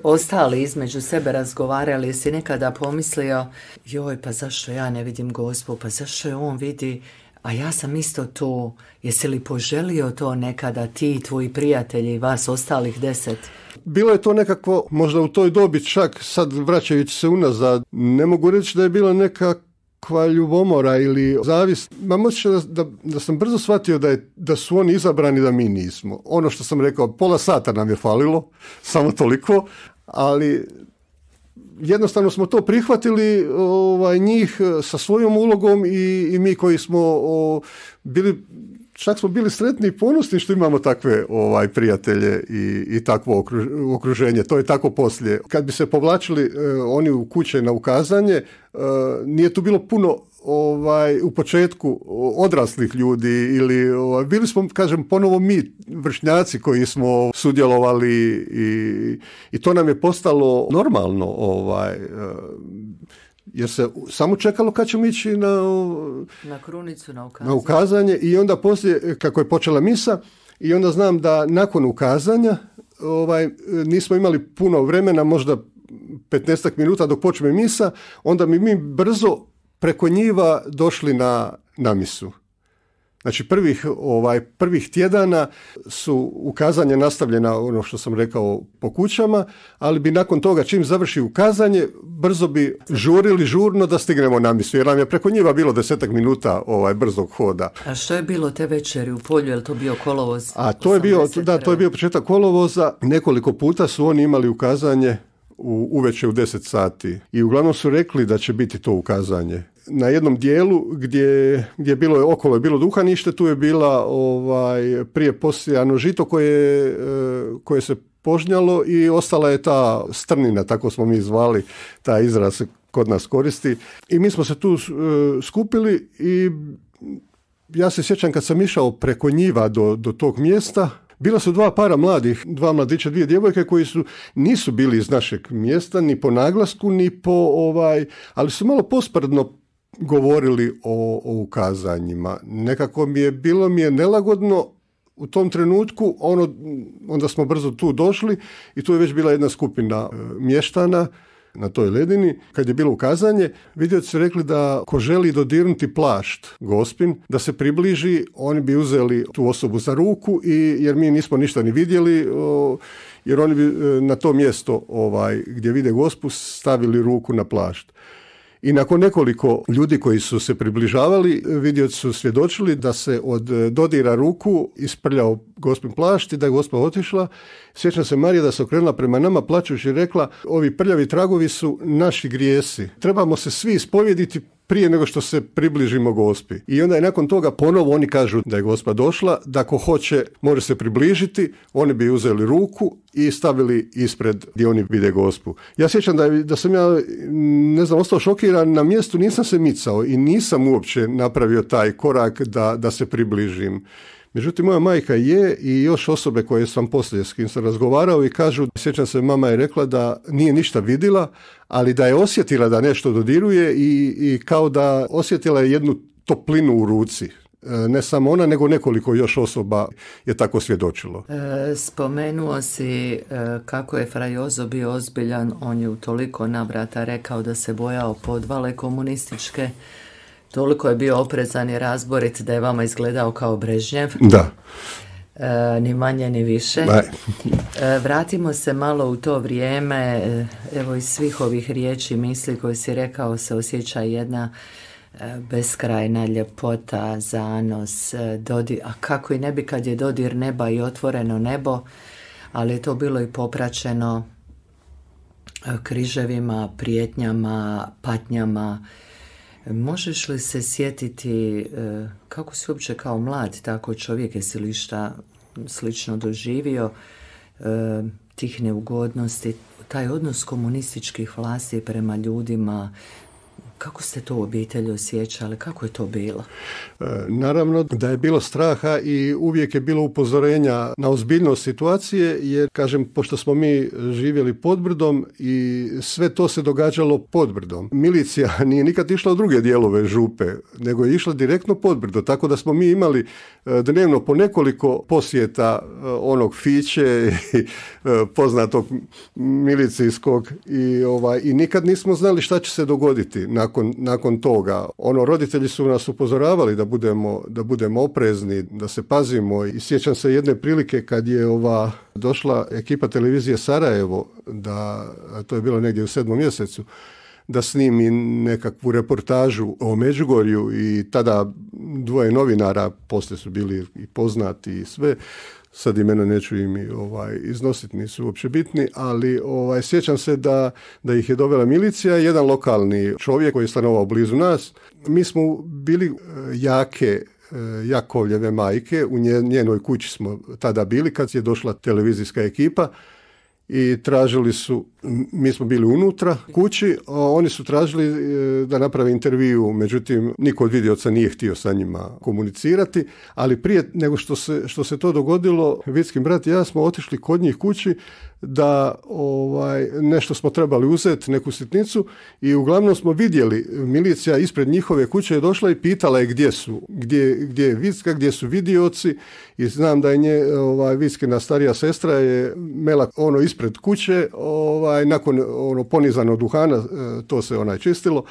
ostali između sebe razgovarali, jesi nekada pomislio, joj pa zašto ja ne vidim gospu, pa zašto je on vidi a ja sam isto tu. Jesi li poželio to nekada ti, i tvoji prijatelji i vas ostalih deset? Bilo je to nekako, možda u toj dobi čak, sad vraćajući se unazad, ne mogu reći da je bilo nekakva ljubomora ili zavist. ma da, da, da, sam brzo shvatio da, je, da su oni izabrani da mi nismo. Ono što sam rekao, pola sata nam je falilo, samo toliko, ali jednostavno smo to prihvatili ovaj, njih eh, sa svojom ulogom i, i mi koji smo bili čak smo bili sretni i ponosni što imamo takve ovaj prijatelje i, i takvo okruženje. To je tako poslije. Kad bi se povlačili e, oni u kuće na ukazanje, e, nije tu bilo puno ovaj u početku odraslih ljudi ili ovaj, bili smo kažem ponovo mi vršnjaci koji smo sudjelovali i, i to nam je postalo normalno ovaj e, jer se samo čekalo kad ćemo ići na, na krunicu, na ukazanje. i onda poslije, kako je počela misa, i onda znam da nakon ukazanja ovaj, nismo imali puno vremena, možda 15 minuta dok počne misa, onda mi mi brzo preko njiva došli na, na misu. Znači prvih, ovaj, prvih tjedana su ukazanje nastavljena ono što sam rekao po kućama, ali bi nakon toga čim završi ukazanje, brzo bi žurili žurno da stignemo na misu, jer nam je preko njiva bilo desetak minuta ovaj, brzog hoda. A što je bilo te večeri u polju, je to bio kolovoz? A to je bio, da, to je bio početak kolovoza, nekoliko puta su oni imali ukazanje u, uveče u 10 sati. I uglavnom su rekli da će biti to ukazanje. Na jednom dijelu gdje, gdje bilo je okolo je bilo duhanište, tu je bila ovaj, prije posijano žito koje, eh, koje se požnjalo i ostala je ta strnina, tako smo mi zvali taj izraz kod nas koristi. I mi smo se tu eh, skupili i ja se sjećam kad sam išao preko njiva do, do tog mjesta, bila su dva para mladih, dva mladića, dvije djevojke koji su nisu bili iz našeg mjesta ni po naglasku ni po ovaj, ali su malo posprdno govorili o, ukazanjima. Nekako mi je bilo mi je nelagodno u tom trenutku ono onda smo brzo tu došli i tu je već bila jedna skupina e, mještana na toj ledini, kad je bilo ukazanje, vidjeli su rekli da ko želi dodirnuti plašt gospin, da se približi, oni bi uzeli tu osobu za ruku i jer mi nismo ništa ni vidjeli, jer oni bi e, na to mjesto ovaj, gdje vide gospu stavili ruku na plašt. I nakon nekoliko ljudi koji su se približavali, e, vidio su svjedočili da se od e, dodira ruku isprljao gospin plašt i da je gospa otišla. sjeća se Marija da se okrenula prema nama plaćući i rekla ovi prljavi tragovi su naši grijesi. Trebamo se svi ispovjediti prije nego što se približimo gospi. I onda je nakon toga ponovo oni kažu da je gospa došla, da ko hoće može se približiti, oni bi uzeli ruku i stavili ispred gdje oni vide gospu. Ja sjećam da, da sam ja, ne znam, ostao šokiran, na mjestu nisam se micao i nisam uopće napravio taj korak da, da se približim. Međutim, moja majka je i još osobe koje sam poslije s kim sam razgovarao i kažu, sjećam se, mama je rekla da nije ništa vidjela, ali da je osjetila da nešto dodiruje i, i kao da osjetila je jednu toplinu u ruci. E, ne samo ona, nego nekoliko još osoba je tako svjedočilo. E, spomenuo si e, kako je Frajozo bio ozbiljan. On je u toliko navrata rekao da se bojao podvale komunističke toliko je bio oprezan i razborit da je vama izgledao kao Brežnjev. Da. E, ni manje ni više. E, vratimo se malo u to vrijeme. E, evo iz svih ovih riječi, misli koje si rekao se osjeća jedna e, beskrajna ljepota, zanos, dodir, a kako i ne bi kad je dodir neba i otvoreno nebo, ali je to bilo i popraćeno križevima, prijetnjama, patnjama, Možeš li se sjetiti e, kako si uopće kao mlad tako čovjek, jesi li slično doživio e, tih neugodnosti, taj odnos komunističkih vlasti prema ljudima, kako ste to u obitelji osjećali? Kako je to bilo? E, naravno da je bilo straha i uvijek je bilo upozorenja na ozbiljnost situacije jer, kažem, pošto smo mi živjeli pod brdom i sve to se događalo pod brdom. Milicija nije nikad išla u druge dijelove župe, nego je išla direktno pod brdo, tako da smo mi imali e, dnevno po nekoliko posjeta e, onog Fiće i poznatog milicijskog i, ovaj, i nikad nismo znali šta će se dogoditi nakon nakon, toga. Ono, roditelji su nas upozoravali da budemo, da budemo oprezni, da se pazimo i sjećam se jedne prilike kad je ova došla ekipa televizije Sarajevo, da, to je bilo negdje u sedmom mjesecu, da snimi nekakvu reportažu o Međugorju i tada dvoje novinara, poslije su bili i poznati i sve, sad imena neću im ovaj, iznositi, nisu uopće bitni, ali ovaj, sjećam se da, da ih je dovela milicija, jedan lokalni čovjek koji je stanovao blizu nas. Mi smo bili e, jake e, Jakovljeve majke, u njenoj kući smo tada bili kad je došla televizijska ekipa i tražili su, mi smo bili unutra kući, oni su tražili e, da naprave intervju, međutim niko od vidioca nije htio sa njima komunicirati, ali prije nego što se, što se to dogodilo, vidskim brat i ja smo otišli kod njih kući da ovaj, nešto smo trebali uzeti, neku sitnicu i uglavnom smo vidjeli, milicija ispred njihove kuće je došla i pitala je gdje su, gdje, gdje je Vicka, gdje su vidioci i znam da je nje, ovaj, Vickina starija sestra je mela ono ispred kuće, ovaj, nakon ono ponizano duhana, e, to se onaj čistilo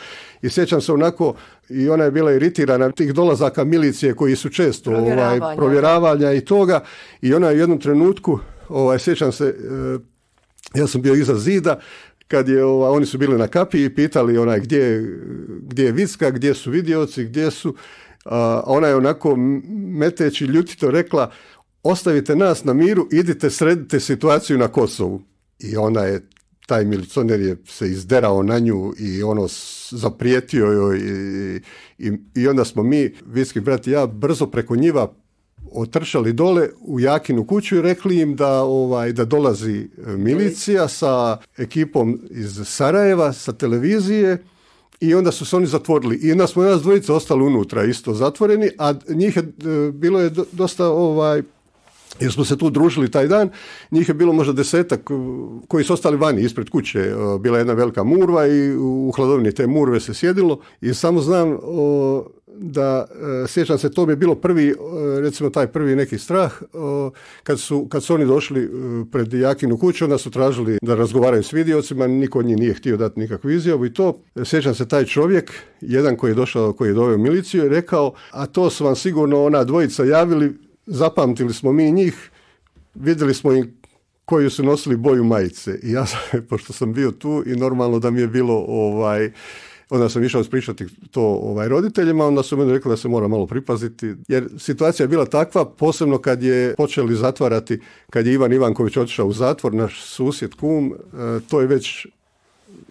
i sjećam se onako i ona je bila iritirana tih dolazaka milicije koji su često ovaj, provjeravanja, ovaj, provjeravanja i toga i ona je u jednom trenutku ovaj, sjećam se, e, ja sam bio iza zida, kad je, oni su bili na kapi i pitali onaj gdje, gdje je Vicka, gdje su vidioci, gdje su, ona je onako meteći ljutito rekla, ostavite nas na miru, idite sredite situaciju na Kosovu. I ona je, taj milicioner je se izderao na nju i ono zaprijetio joj i, i, onda smo mi, Viski brat i ja, brzo preko njiva otršali dole u Jakinu kuću i rekli im da, ovaj, da dolazi e, milicija sa ekipom iz Sarajeva, sa televizije i onda su se oni zatvorili. I onda smo nas dvojica ostali unutra isto zatvoreni, a njih je, e, bilo je dosta ovaj, jer smo se tu družili taj dan, njih je bilo možda desetak e, koji su ostali vani ispred kuće. Bila je jedna velika murva i u hladovini te murve se sjedilo i samo znam da e, sjećam se, to mi je bilo prvi, e, recimo taj prvi neki strah, e, kad su, kad su oni došli pred Jakinu kuću, onda su tražili da razgovaraju s vidiocima, niko od njih nije htio dati nikakvu izjavu i to, sjećam se taj čovjek, jedan koji je došao, koji je doveo miliciju, i rekao, a to su vam sigurno ona dvojica javili, zapamtili smo mi njih, vidjeli smo im koju su nosili boju majice. I ja, pošto sam bio tu i normalno da mi je bilo ovaj, Onda sam išao ispričati to ovaj, roditeljima, onda su mi rekli da se mora malo pripaziti, jer situacija je bila takva, posebno kad je počeli zatvarati, kad je Ivan Ivanković otišao u zatvor, naš susjed kum, e, to je već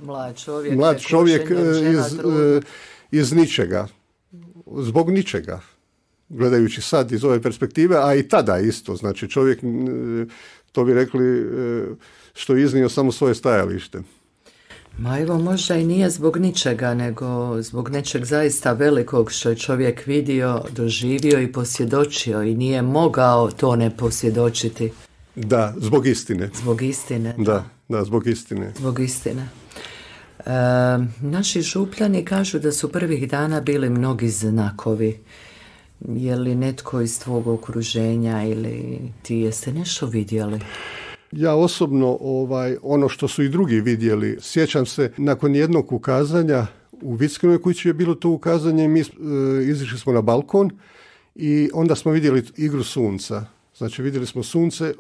mlad čovjek, mlad čovjek e, iz, e, iz ničega, zbog ničega gledajući sad iz ove perspektive, a i tada isto, znači čovjek, to bi rekli, što je iznio samo svoje stajalište. Ma evo možda i nije zbog ničega, nego zbog nečeg zaista velikog što je čovjek vidio, doživio i posvjedočio i nije mogao to ne posvjedočiti. Da, zbog istine. Zbog istine. Da, da, zbog istine. Zbog istine. E, naši župljani kažu da su prvih dana bili mnogi znakovi. Je li netko iz tvog okruženja ili ti jeste nešto vidjeli? Ja osobno ovaj ono što su i drugi vidjeli, sjećam se nakon jednog ukazanja u Vickinoj kući je bilo to ukazanje, mi e, izišli smo na balkon i onda smo vidjeli igru sunca. Znači vidjeli smo sunce e,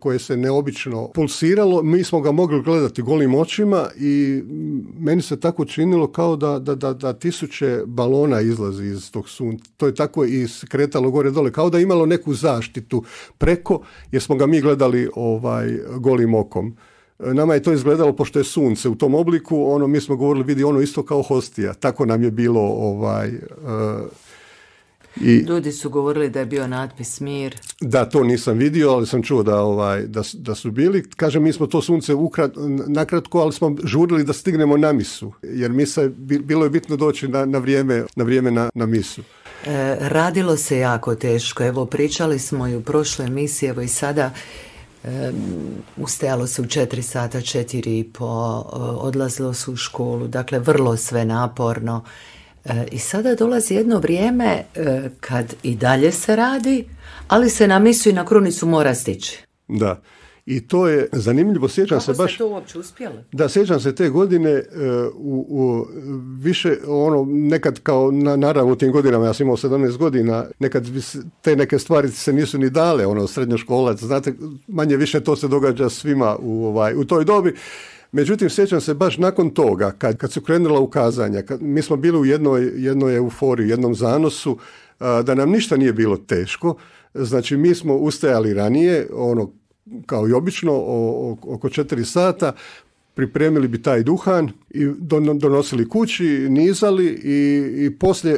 koje se neobično pulsiralo, mi smo ga mogli gledati golim očima i meni se tako činilo kao da, da, da, da tisuće balona izlazi iz tog sunca. To je tako i kretalo gore dole, kao da je imalo neku zaštitu preko jer smo ga mi gledali ovaj golim okom. E, nama je to izgledalo pošto je sunce u tom obliku, ono mi smo govorili vidi ono isto kao hostija. Tako nam je bilo ovaj e, i, Ljudi su govorili da je bio natpis mir. Da, to nisam vidio, ali sam čuo da, ovaj, da, da su bili. Kažem, mi smo to sunce nakratko, ali smo žurili da stignemo na misu. Jer misa je, bilo je bitno doći na, na vrijeme, na, vrijeme na, na misu. E, radilo se jako teško. Evo, pričali smo i u prošloj emisiji, evo i sada e, ustajalo se u četiri sata, četiri i po, e, odlazilo se u školu, dakle vrlo sve naporno E, I sada dolazi jedno vrijeme e, kad i dalje se radi, ali se na misu i na krunicu mora stići. Da. I to je zanimljivo, sjećam Kako se baš... to uopće Da, sjećam se te godine e, u, u, više ono, nekad kao, na, naravno u tim godinama, ja sam imao 17 godina, nekad te neke stvari se nisu ni dale, ono, srednjoškolac, znate, manje više to se događa svima u, ovaj, u toj dobi Međutim, sjećam se baš nakon toga, kad, kad su krenula ukazanja, kad, mi smo bili u jednoj, jednoj euforiji, jednom zanosu, da nam ništa nije bilo teško. Znači, mi smo ustajali ranije, ono, kao i obično, oko četiri sata, pripremili bi taj duhan i donosili kući, nizali i, i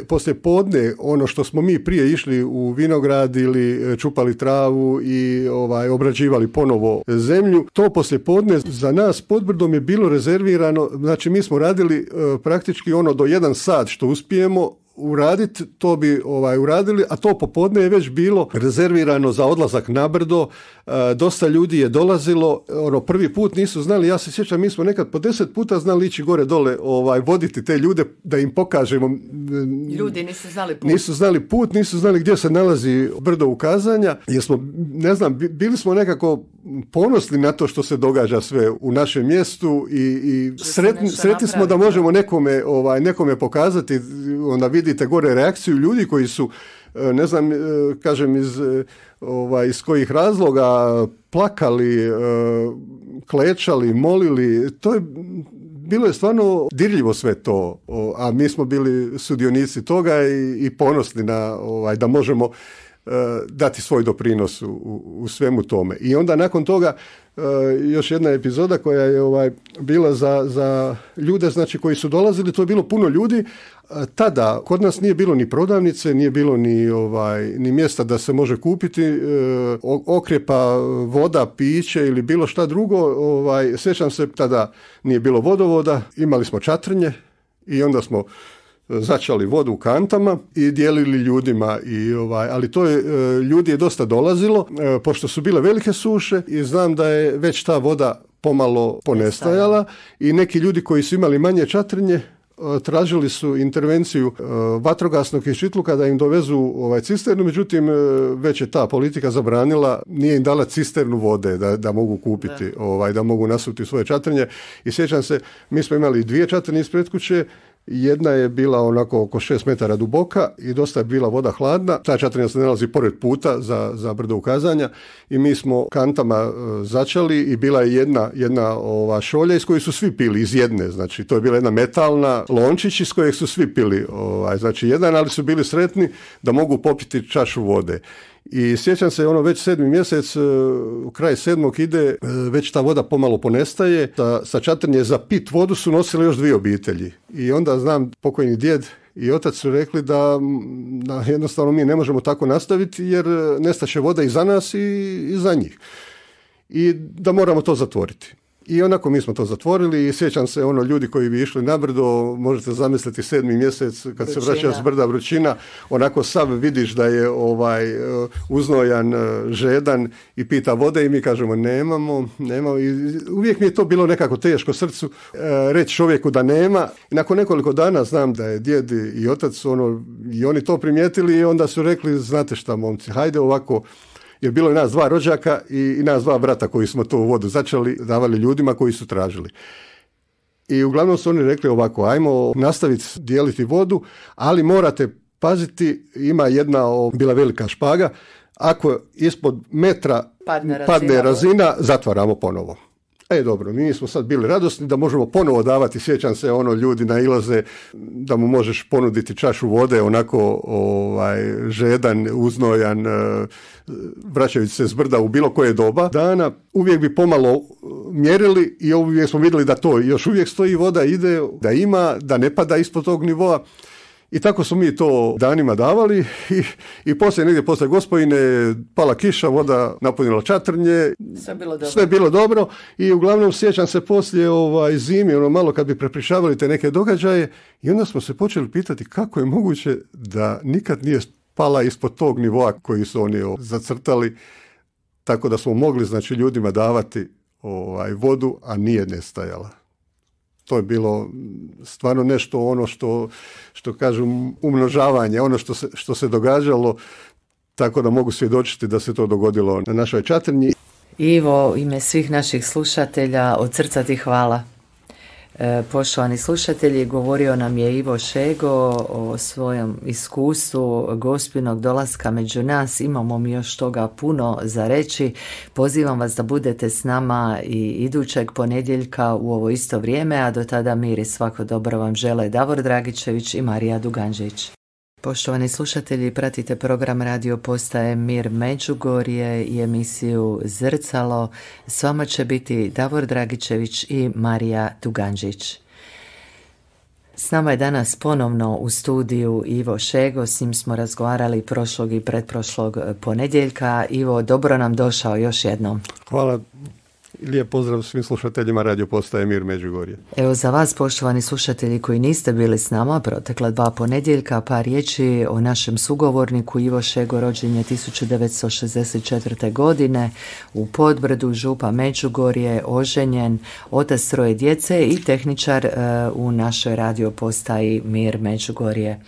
poslije, podne ono što smo mi prije išli u vinograd ili e, čupali travu i ovaj obrađivali ponovo zemlju, to poslije podne za nas pod brdom je bilo rezervirano, znači mi smo radili e, praktički ono do jedan sat što uspijemo, uraditi, to bi ovaj, uradili, a to popodne je već bilo rezervirano za odlazak na brdo. E, dosta ljudi je dolazilo, ono, prvi put nisu znali, ja se sjećam, mi smo nekad po deset puta znali ići gore dole ovaj, voditi te ljude da im pokažemo. Ljudi nisu znali put. Nisu znali put, nisu znali gdje se nalazi brdo ukazanja, jer smo, ne znam, bili smo nekako ponosni na to što se događa sve u našem mjestu i, i sretni, sretni smo da možemo nekome, ovaj, nekome pokazati, onda vidite gore reakciju ljudi koji su e, ne znam, e, kažem iz, e, ovaj, iz kojih razloga plakali, klečali, molili, to je bilo je stvarno dirljivo sve to, a mi smo bili sudionici toga i, i ponosni na ovaj, da možemo Eh, dati svoj doprinos u, u svemu tome. I onda nakon toga eh, još jedna epizoda koja je ovaj, bila za, za ljude znači, koji su dolazili, to je bilo puno ljudi. Eh, tada kod nas nije bilo ni prodavnice, nije bilo ni, ovaj, ni mjesta da se može kupiti okrepa, voda, piće ili bilo šta drugo. Ovaj, sjećam se, tada nije bilo vodovoda, imali smo čatrnje i onda smo začali vodu u kantama i dijelili ljudima i ovaj ali to je e, ljudi je dosta dolazilo e, pošto su bile velike suše i znam da je već ta voda pomalo ponestajala i neki ljudi koji su imali manje čatrinje e, tražili su intervenciju vatrogasnog i šitluka da im dovezu ovaj cisternu, međutim već je ta politika zabranila, nije im dala cisternu vode da, da mogu kupiti, da. Ovaj, da mogu nasuti svoje čatrnje. I sjećam se, mi smo imali dvije čatrnje ispred kuće, jedna je bila onako oko 6 metara duboka i dosta je bila voda hladna. Ta čatrnja se nalazi pored puta za, za brdo ukazanja i mi smo kantama e, začali i bila je jedna, jedna ova šolja iz koje su svi pili, iz jedne. Znači, to je bila jedna metalna lončić iz kojeg su svi pili. Ovaj, znači, jedan, ali su bili sretni da mogu popiti čašu vode. I sjećam se, ono već sedmi mjesec, u e, kraj sedmog ide, e, već ta voda pomalo ponestaje. Sa, sa čatrnje za pit vodu su nosili još dvije obitelji. I onda znam, pokojni djed i otac su rekli da, da jednostavno mi ne možemo tako nastaviti jer nestaše voda i za nas i, i za njih. I da moramo to zatvoriti. I onako mi smo to zatvorili i sjećam se ono ljudi koji bi išli na brdo, možete zamisliti sedmi mjesec kad se vraća s brda vrućina, onako sav vidiš da je ovaj e, uznojan, e, žedan i pita vode i mi kažemo nemamo, nemamo i uvijek mi je to bilo nekako teško srcu e, reći čovjeku da nema. I nakon nekoliko dana znam da je djed i otac ono i oni to primijetili i onda su rekli znate šta momci, hajde ovako jer bilo je nas dva rođaka i, nas dva brata koji smo to u vodu začali, davali ljudima koji su tražili. I uglavnom su oni rekli ovako, ajmo nastaviti dijeliti vodu, ali morate paziti, ima jedna bila velika špaga, ako ispod metra padne razina zatvaramo ponovo. E dobro, mi smo sad bili radosni da možemo ponovo davati, sjećam se ono ljudi na ilaze, da mu možeš ponuditi čašu vode onako ovaj, žedan, uznojan, e, vraćajući se zbrda u bilo koje doba dana, uvijek bi pomalo e, mjerili i uvijek smo vidjeli da to još uvijek stoji voda, ide, da ima, da ne pada ispod tog nivoa. I tako smo mi to danima davali i, i poslije, negdje poslije gospojine, pala kiša, voda napunila čatrnje. Sve bilo bilo dobro i uglavnom sjećam se poslije ovaj, zimi, ono malo kad bi prepričavali te neke događaje i onda smo se počeli pitati kako je moguće da nikad nije pala ispod tog nivoa koji su oni zacrtali, tako da smo mogli znači ljudima davati ovaj, vodu, a nije nestajala to je bilo stvarno nešto ono što, što kažu umnožavanje, ono što se, što se događalo, tako da mogu svjedočiti da se to dogodilo na našoj čatrnji. Ivo, ime svih naših slušatelja, od srca ti hvala. E, poštovani slušatelji, govorio nam je Ivo Šego o svojem iskustvu gospinog dolaska među nas. Imamo mi još toga puno za reći. Pozivam vas da budete s nama i idućeg ponedjeljka u ovo isto vrijeme, a do tada mir i svako dobro vam žele Davor Dragičević i Marija Duganžić. Poštovani slušatelji, pratite program radio postaje Mir Međugorje i emisiju Zrcalo. S vama će biti Davor Dragičević i Marija Tuganđić. S nama je danas ponovno u studiju Ivo Šego, s njim smo razgovarali prošlog i pretprošlog ponedjeljka. Ivo, dobro nam došao još jednom. Hvala Lijep pozdrav svim slušateljima radio postaje Mir Međugorje. Evo za vas, poštovani slušatelji koji niste bili s nama protekla dva ponedjeljka, pa riječi o našem sugovorniku Ivo Šego, rođen je 1964. godine u Podbrdu, Župa Međugorje, oženjen, otac troje djece i tehničar e, u našoj radio postaji Mir Međugorje.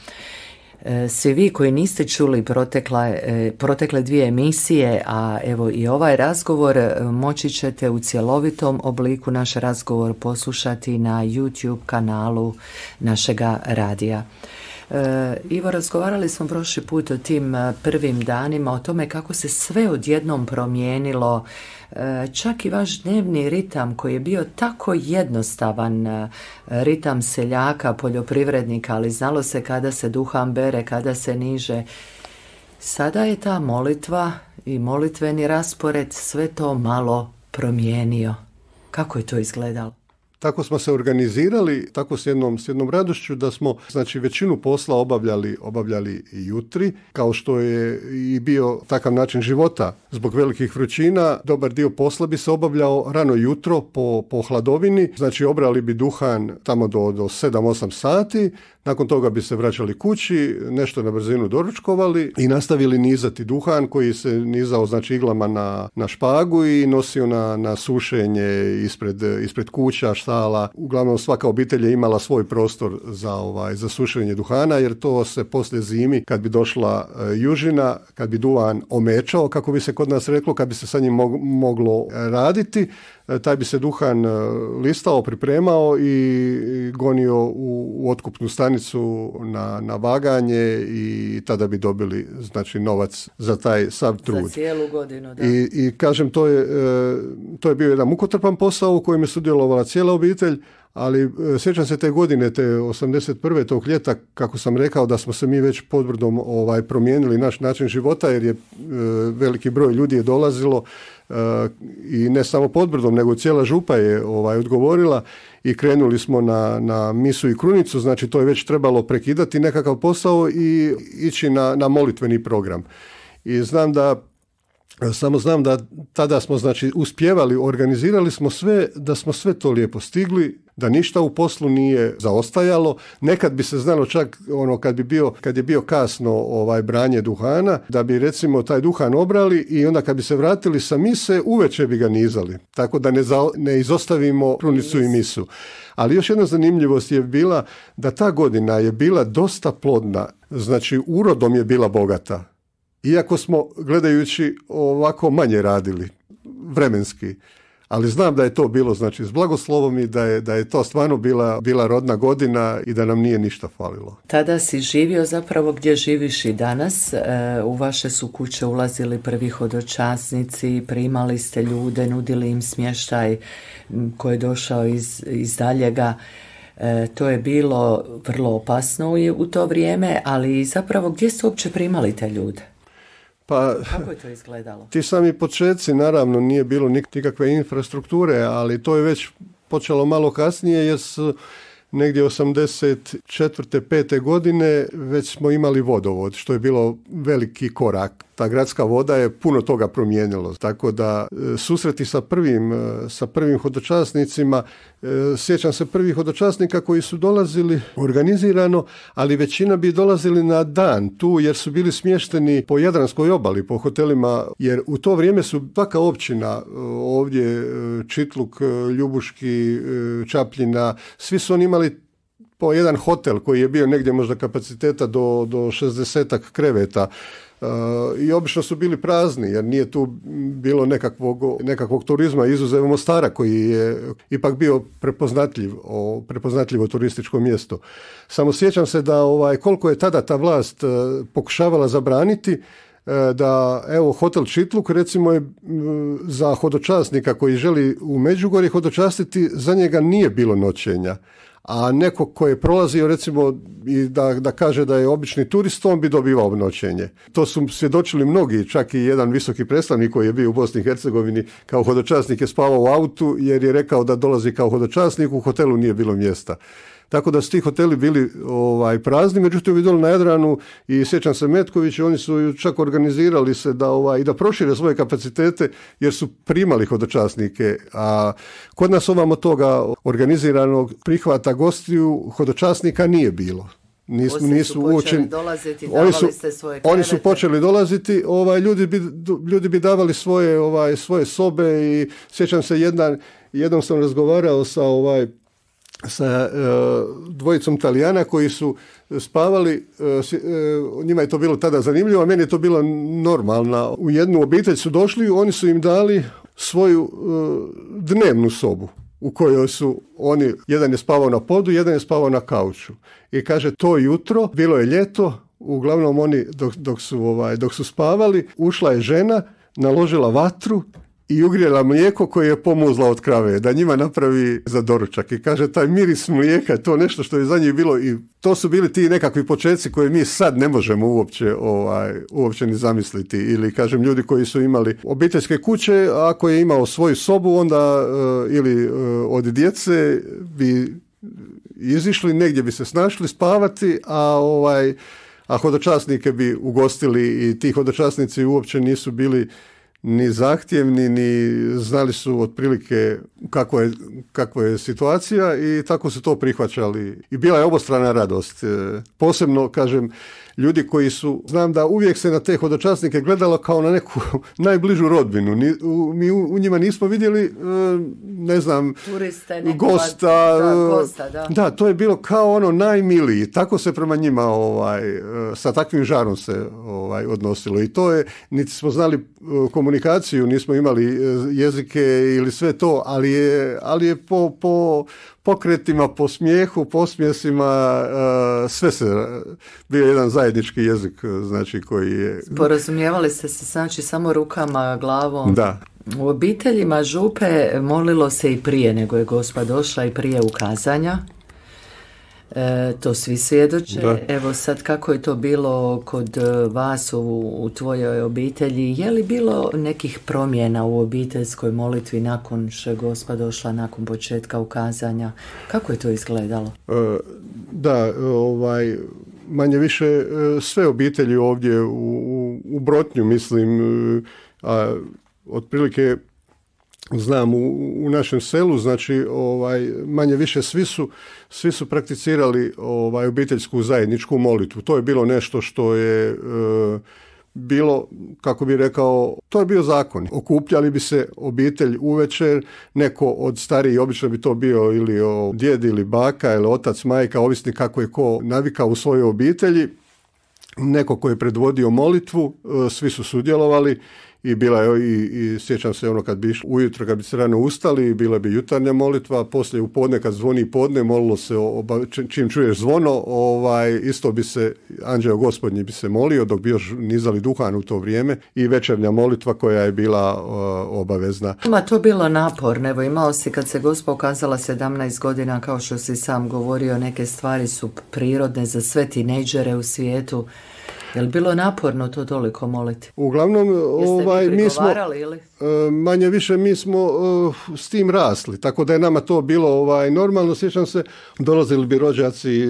E, svi vi koji niste čuli protekla, e, protekle dvije emisije, a evo i ovaj razgovor, e, moći ćete u cjelovitom obliku naš razgovor poslušati na YouTube kanalu našega radija. Ivo, razgovarali smo prošli put o tim prvim danima, o tome kako se sve odjednom promijenilo E, čak i vaš dnevni ritam koji je bio tako jednostavan e, ritam seljaka, poljoprivrednika, ali znalo se kada se duham bere, kada se niže. Sada je ta molitva i molitveni raspored sve to malo promijenio. Kako je to izgledalo? Tako smo se organizirali, tako s jednom, s jednom radošću da smo znači, većinu posla obavljali, obavljali jutri, kao što je i bio takav način života. Zbog velikih vrućina dobar dio posla bi se obavljao rano jutro po, po hladovini, znači obrali bi duhan tamo do, do 7-8 sati, nakon toga bi se vraćali kući, nešto na brzinu doručkovali i nastavili nizati duhan koji se nizao znači iglama na, na špagu i nosio na, na sušenje ispred, ispred kuća, štala. Uglavnom svaka obitelj je imala svoj prostor za, ovaj, za sušenje duhana jer to se poslije zimi kad bi došla e, južina, kad bi duhan omečao kako bi se kod nas reklo, kad bi se sa njim moglo e, raditi, E, taj bi se duhan e, listao, pripremao i gonio u, otkupnu stanicu na, na vaganje i tada bi dobili znači novac za taj sav trud. Za cijelu godinu, da. I, i kažem, to je, e, to je bio jedan mukotrpan posao u kojem je sudjelovala cijela obitelj, ali sjećam se te godine, te 81. tog ljeta, kako sam rekao, da smo se mi već podbrdom ovaj, promijenili naš način života, jer je veliki broj ljudi je dolazilo, i ne samo Podbrdom, nego cijela župa je ovaj, odgovorila i krenuli smo na, na misu i krunicu, znači to je već trebalo prekidati nekakav posao i ići na, na molitveni program. I znam da samo znam da tada smo znači uspjevali, organizirali smo sve, da smo sve to lijepo stigli da ništa u poslu nije zaostajalo. Nekad bi se znalo čak ono kad bi bio kad je bio kasno ovaj branje duhana da bi recimo taj duhan obrali i onda kad bi se vratili sa mise uveče bi ga nizali. Tako da ne, ne izostavimo prunicu i misu. Ali još jedna zanimljivost je bila da ta godina je bila dosta plodna. Znači urodom je bila bogata. Iako smo gledajući ovako manje radili vremenski ali znam da je to bilo znači s blagoslovom i da je, da je to stvarno bila, bila rodna godina i da nam nije ništa falilo. Tada si živio zapravo gdje živiš i danas. E, u vaše su kuće ulazili prvi hodočasnici, primali ste ljude, nudili im smještaj koji je došao iz, iz daljega. E, to je bilo vrlo opasno u to vrijeme, ali zapravo gdje su uopće primali te ljude? Pa, Kako je to izgledalo? Ti sami početci, naravno, nije bilo nikakve infrastrukture, ali to je već počelo malo kasnije, jer su negdje 84. pete godine već smo imali vodovod, što je bilo veliki korak ta gradska voda je puno toga promijenilo. Tako da e, susreti sa prvim, e, sa prvim hodočasnicima, e, sjećam se prvih hodočasnika koji su dolazili organizirano, ali većina bi dolazili na dan tu jer su bili smješteni po Jadranskoj obali, po hotelima, jer u to vrijeme su svaka općina ovdje Čitluk, Ljubuški, Čapljina, svi su oni imali po jedan hotel koji je bio negdje možda kapaciteta do, do 60 kreveta i obično su bili prazni jer nije tu bilo nekakvog, nekakvog turizma izuzev Mostara koji je ipak bio prepoznatljiv, o, prepoznatljivo turističko mjesto. Samo sjećam se da ovaj, koliko je tada ta vlast e, pokušavala zabraniti e, da evo hotel Čitluk recimo je za hodočasnika koji želi u Međugorje hodočastiti za njega nije bilo noćenja a neko ko je prolazio recimo i da, da kaže da je obični turist, on bi dobivao obnoćenje. To su svjedočili mnogi, čak i jedan visoki predstavnik koji je bio u Bosni i Hercegovini kao hodočasnik je spavao u autu jer je rekao da dolazi kao hodočasnik, u hotelu nije bilo mjesta. Tako da su ti hoteli bili ovaj, prazni, međutim vidjeli na Jadranu i sjećam se Metković, oni su čak organizirali se da ovaj, i da prošire svoje kapacitete jer su primali hodočasnike. A kod nas ovamo toga organiziranog prihvata gostiju hodočasnika nije bilo. nisu, počeli oni su, oni su počeli dolaziti, ovaj, ljudi, bi, ljudi bi davali svoje, ovaj, svoje sobe i sjećam se jedan, jednom sam razgovarao sa ovaj sa e, dvojicom Talijana koji su spavali, e, e, njima je to bilo tada zanimljivo, a meni je to bilo normalno. U jednu obitelj su došli, oni su im dali svoju dnevnu sobu u kojoj su oni, jedan je spavao na podu, jedan je spavao na kauču. I kaže, to jutro, bilo je ljeto, uglavnom oni dok, dok su, ovaj, dok su spavali, ušla je žena, naložila vatru i ugrijela mlijeko koje je pomuzla od krave, da njima napravi za doručak. I kaže, taj miris mlijeka je to nešto što je za njih bilo i to su bili ti nekakvi početci koje mi sad ne možemo uopće, ovaj, uopće ni zamisliti. Ili, kažem, ljudi koji su imali obiteljske kuće, ako je imao svoju sobu, onda eh, ili eh, od djece bi izišli, negdje bi se snašli spavati, a ovaj a hodočasnike bi ugostili i ti hodočasnici uopće nisu bili ni zahtjevni, ni znali su otprilike Kako je, kakva je situacija i tako su to prihvaćali. I bila je obostrana radost. E, posebno, kažem, ljudi koji su, znam da uvijek se na te hodočasnike gledalo kao na neku najbližu rodbinu. Ni, u, mi u, njima nismo vidjeli, e, ne znam, Turiste, gosta. E, da, to je bilo kao ono najmiliji. Tako se prema njima ovaj, e, sa takvim žarom se ovaj, odnosilo. I to je, niti smo znali komunikaciju, nismo imali jezike ili sve to, ali je, ali je po, po pokretima, po smijehu, posmjesima, e, sve se, e, bio jedan zajednički jezik, e, znači koji je... Porazumijevali ste se, znači, samo rukama, glavom? Da. U obiteljima Župe molilo se i prije nego je gospa došla i prije ukazanja? E, to svi svjedoče. Evo sad kako je to bilo kod e, vas u, tvojoj obitelji? Je li bilo nekih promjena u obiteljskoj molitvi nakon što je gospa došla, nakon početka ukazanja? Kako je to izgledalo? E, da, ovaj, manje više sve obitelji ovdje u, u, u Brotnju, mislim, a otprilike znam u, našem selu znači ovaj manje više svi su svi su prakticirali ovaj obiteljsku zajedničku molitvu to je bilo nešto što je e, bilo, kako bi rekao, to je bio zakon. Okupljali bi se obitelj uvečer, neko od starijih, obično bi to bio ili o, djed ili baka ili otac, majka, ovisni kako je ko navikao u svojoj obitelji, neko ko je predvodio molitvu, e, svi su sudjelovali i bila je, i, i sjećam se ono kad bi ujutro kad bi se rano ustali, bila bi jutarnja molitva, poslije u podne kad zvoni podne, molilo se, čim čuješ zvono, ovaj, isto bi se, anđeo gospodnji bi se molio dok bi još nizali duhan u to vrijeme i večernja molitva koja je bila obavezna. Ima to bilo napor, evo imao si kad se gospod kazala 17 godina, kao što si sam govorio, neke stvari su prirodne za sve tinejdžere u svijetu, je li bilo naporno to toliko moliti? Uglavnom, ovaj, mi smo, ili? E, manje više mi smo e, s tim rasli, tako da je nama to bilo ovaj, normalno, sjećam se, dolazili bi rođaci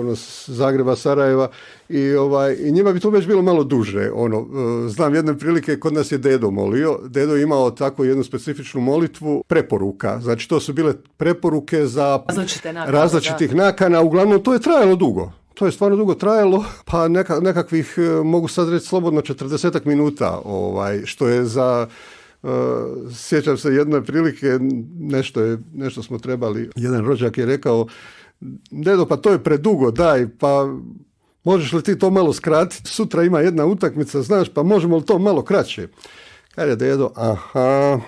ono, Zagreba, Sarajeva i, ovaj, njima bi to već bilo malo duže. Ono, e, znam jedne prilike, kod nas je dedo molio, dedo je imao tako jednu specifičnu molitvu preporuka, znači to su bile preporuke za različitih nakana, uglavnom to je trajalo dugo to je stvarno dugo trajalo, pa neka, nekakvih, e, mogu sad reći slobodno, 40 minuta, ovaj, što je za... E, sjećam se jedne prilike, nešto, je, nešto smo trebali, jedan rođak je rekao, dedo pa to je predugo, daj, pa možeš li ti to malo skratiti, sutra ima jedna utakmica, znaš, pa možemo li to malo kraće? Kad je dedo, aha,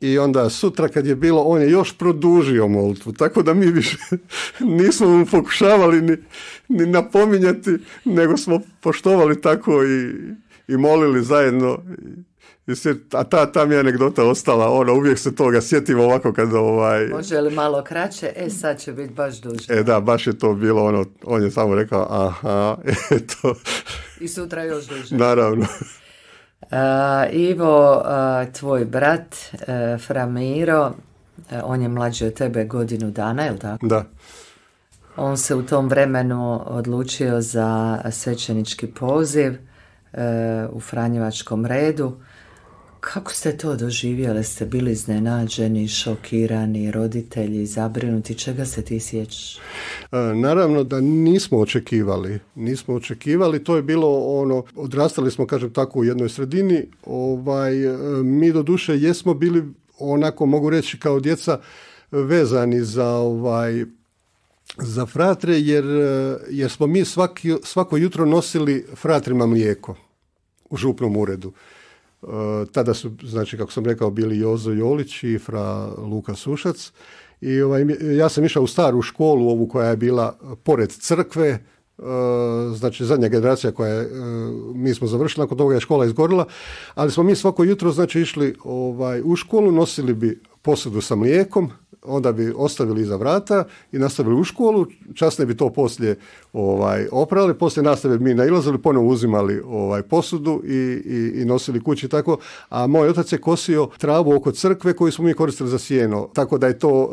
i onda sutra kad je bilo, on je još produžio molitvu, tako da mi više nismo mu pokušavali ni, ni napominjati, nego smo poštovali tako i, i molili zajedno. I, a ta, ta mi je anegdota ostala, ona, uvijek se toga Sjetimo ovako kad ovaj... Može li malo kraće, e sad će biti baš duže. E da, baš je to bilo ono, on je samo rekao, aha, eto. I sutra još duže. Naravno. Eh, Ivo, eh, tvoj brat, eh, Framiro, on je mlađi od tebe godinu dana, je tako? Da. On se u tom vremenu odlučio za svećenički poziv u Franjevačkom redu. Kako ste to doživjeli? Ste bili iznenađeni, šokirani, roditelji, zabrinuti? Čega se ti sjećaš? E, naravno da nismo očekivali. Nismo očekivali. To je bilo ono, odrastali smo, kažem tako, u jednoj sredini. Ovaj, e, mi do duše jesmo bili, onako mogu reći, kao djeca vezani za ovaj za fratre jer, e, jer smo mi svako jutro nosili fratrima mlijeko u župnom uredu. E, tada su, znači, kako sam rekao, bili Jozo Jolić i Fra Luka Sušac. I ovaj, ja sam išao u staru školu, ovu koja je bila pored crkve, e, znači zadnja generacija koja je, e, mi smo završili, nakon toga je škola izgorila, ali smo mi svako jutro znači išli ovaj, u školu, nosili bi posudu sa mlijekom, onda bi ostavili iza vrata i nastavili u školu, časne bi to poslije ovaj, oprali, poslije nastave mi nailazili, ponovo uzimali ovaj, posudu i, i, i, nosili kući tako, a moj otac je kosio travu oko crkve koju smo mi koristili za sjeno, tako da je to...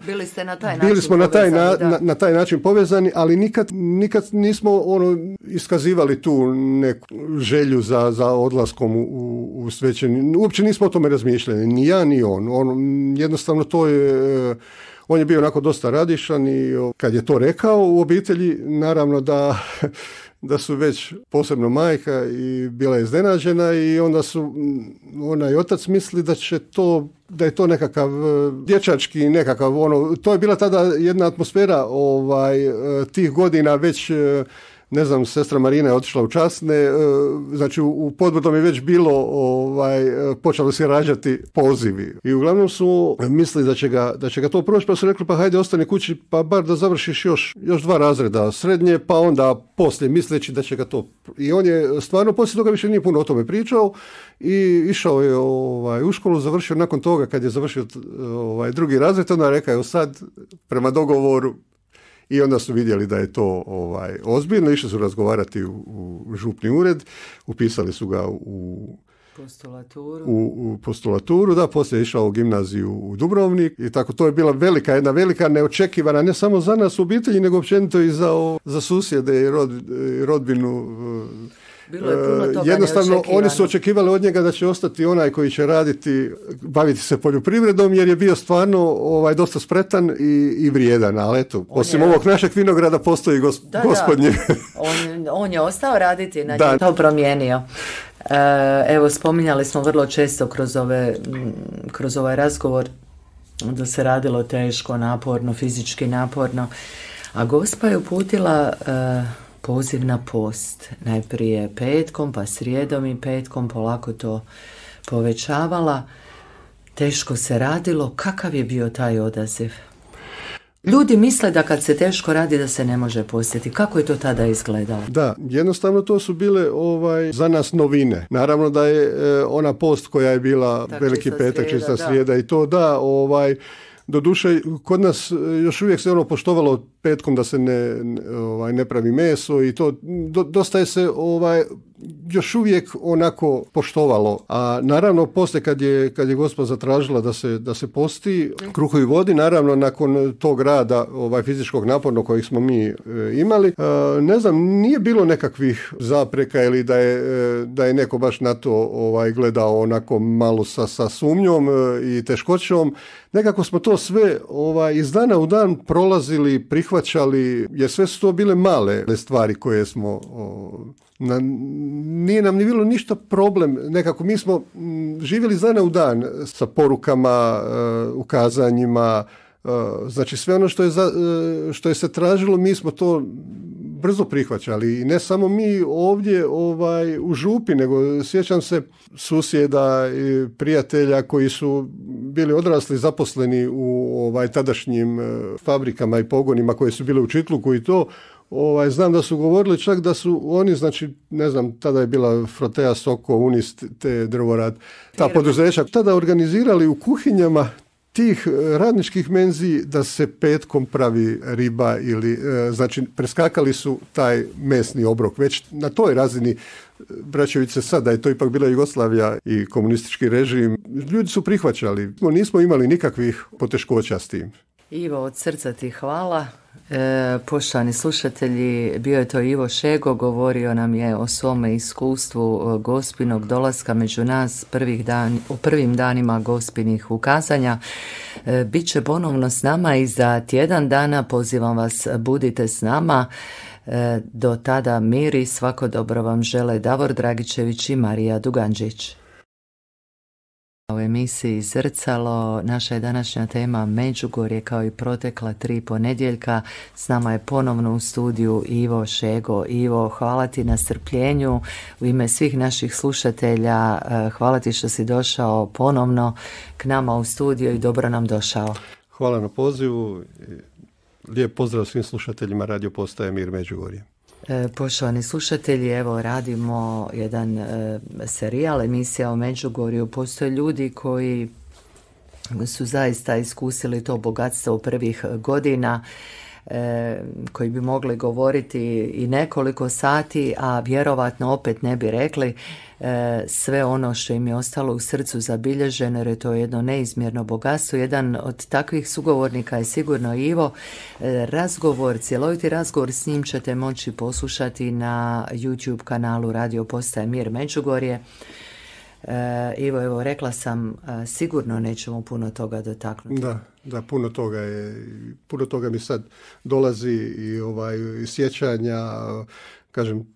Eh, bili ste na taj bili smo na taj, na, na, taj način povezani, ali nikad, nikad nismo ono iskazivali tu neku želju za, za odlaskom u, u svećenje. Uopće nismo o tome razmišljali, ni ja ni on. on jednostavno to je... On je bio onako dosta radišan i kad je to rekao u obitelji, naravno da, da su već posebno majka i bila je iznenađena i onda su onaj otac misli da će to da je to nekakav e, dječački nekakav ono to je bila tada jedna atmosfera ovaj e, tih godina već e, ne znam, sestra Marina je otišla u časne, e, znači u podbrdom je već bilo, ovaj, e, počelo se rađati pozivi. I uglavnom su mislili da će ga, da će ga to proći, pa su rekli pa hajde ostani kući, pa bar da završiš još, još dva razreda srednje, pa onda poslije misleći da će ga to... I on je stvarno poslije toga više nije puno o tome pričao i išao je ovaj, u školu, završio nakon toga kad je završio ovaj, drugi razred, onda rekao sad prema dogovoru i onda su vidjeli da je to ovaj, ozbiljno, išli su razgovarati u, župni ured, upisali su ga u postulaturu. U, postulaturu, da, poslije je išao u gimnaziju u Dubrovnik i tako to je bila velika, jedna velika neočekivana, ne samo za nas u obitelji, nego općenito i za, za susjede i rod, rodbinu bilo e, Jednostavno, oni su očekivali od njega da će ostati onaj koji će raditi, baviti se poljoprivredom, jer je bio stvarno ovaj, dosta spretan i, i vrijedan, ali eto, osim ovog našeg vinograda postoji gos, da, gospodnje. On, je ostao raditi, na znači da. to promijenio. E, evo, spominjali smo vrlo često kroz, ove, kroz ovaj razgovor da se radilo teško, naporno, fizički naporno. A gospa je uputila e, poziv na post. Najprije petkom, pa srijedom i petkom polako to povećavala. Teško se radilo. Kakav je bio taj odaziv? Ljudi misle da kad se teško radi da se ne može posjeti, Kako je to tada izgledalo? Da, jednostavno to su bile ovaj za nas novine. Naravno da je e, ona post koja je bila veliki petak, čista srijeda i to da, ovaj Doduše, kod nas e, još uvijek se ono poštovalo petkom da se ne, ovaj, ne pravi meso i to. dosta je se ovaj, još uvijek onako poštovalo. A naravno poslije kad je, kad je gospod zatražila da se, da se posti kruhovi vodi, naravno nakon tog rada ovaj fizičkog naporno kojeg smo mi e, imali, e, ne znam, nije bilo nekakvih zapreka ili da je, e, da je neko baš na to ovaj, gledao onako malo sa, sa sumnjom e, i teškoćom. Nekako smo to sve ovaj, iz dana u dan prolazili, prihvaćali, jer sve su to bile male stvari koje smo na, nije nam ni bilo ništa problem, nekako mi smo mm, živjeli iz dana u dan sa porukama, eh, ukazanjima, eh, znači sve ono što je, eh, što je se tražilo mi smo to brzo prihvaćali i ne samo mi ovdje ovaj, u župi, nego sjećam se susjeda i prijatelja koji su bili odrasli zaposleni u ovaj tadašnjim fabrikama i pogonima koje su bile u Čitluku i to Ovaj, znam da su govorili čak da su oni, znači, ne znam, tada je bila Frotea, Soko, Unist, te drvorad, ta poduzeća, tada organizirali u kuhinjama tih e, radničkih menzi da se petkom pravi riba ili, e, znači, preskakali su taj mesni obrok. Već na toj razini e, braćovice se sada je to ipak bila Jugoslavija i komunistički režim. Ljudi su prihvaćali. Nismo imali nikakvih poteškoća s tim. Ivo, od srca ti hvala. E, poštovani slušatelji, bio je to Ivo Šego, govorio nam je o svome iskustvu e, gospinog dolaska među nas prvih u prvim danima gospinih ukazanja. E, Biće ponovno s nama i za tjedan dana pozivam vas, budite s nama. E, do tada miri, svako dobro vam žele Davor Dragičević i Marija Duganđić. U emisiji Zrcalo naša je današnja tema Međugorje kao i protekla tri ponedjeljka. S nama je ponovno u studiju Ivo Šego. Ivo, hvala ti na strpljenju. U ime svih naših slušatelja eh, hvala ti što si došao ponovno k nama u studiju i dobro nam došao. Hvala na pozivu. Lijep pozdrav svim slušateljima radio postaje Mir Međugorje. E, poštovani slušatelji, evo radimo jedan e, serijal emisija o Međugorju. Postoje ljudi koji su zaista iskusili to bogatstvo u prvih godina Eh, koji bi mogli govoriti i nekoliko sati, a vjerovatno opet ne bi rekli eh, sve ono što im je ostalo u srcu zabilježeno, jer je to jedno neizmjerno bogatstvo. Jedan od takvih sugovornika je sigurno Ivo. Eh, razgovor, cjeloviti razgovor s njim ćete moći poslušati na YouTube kanalu Radio Postaje Mir Međugorje. Ivo, evo, rekla sam, sigurno nećemo puno toga dotaknuti. Da da puno toga je, puno toga mi sad dolazi i ovaj sjećanja, kažem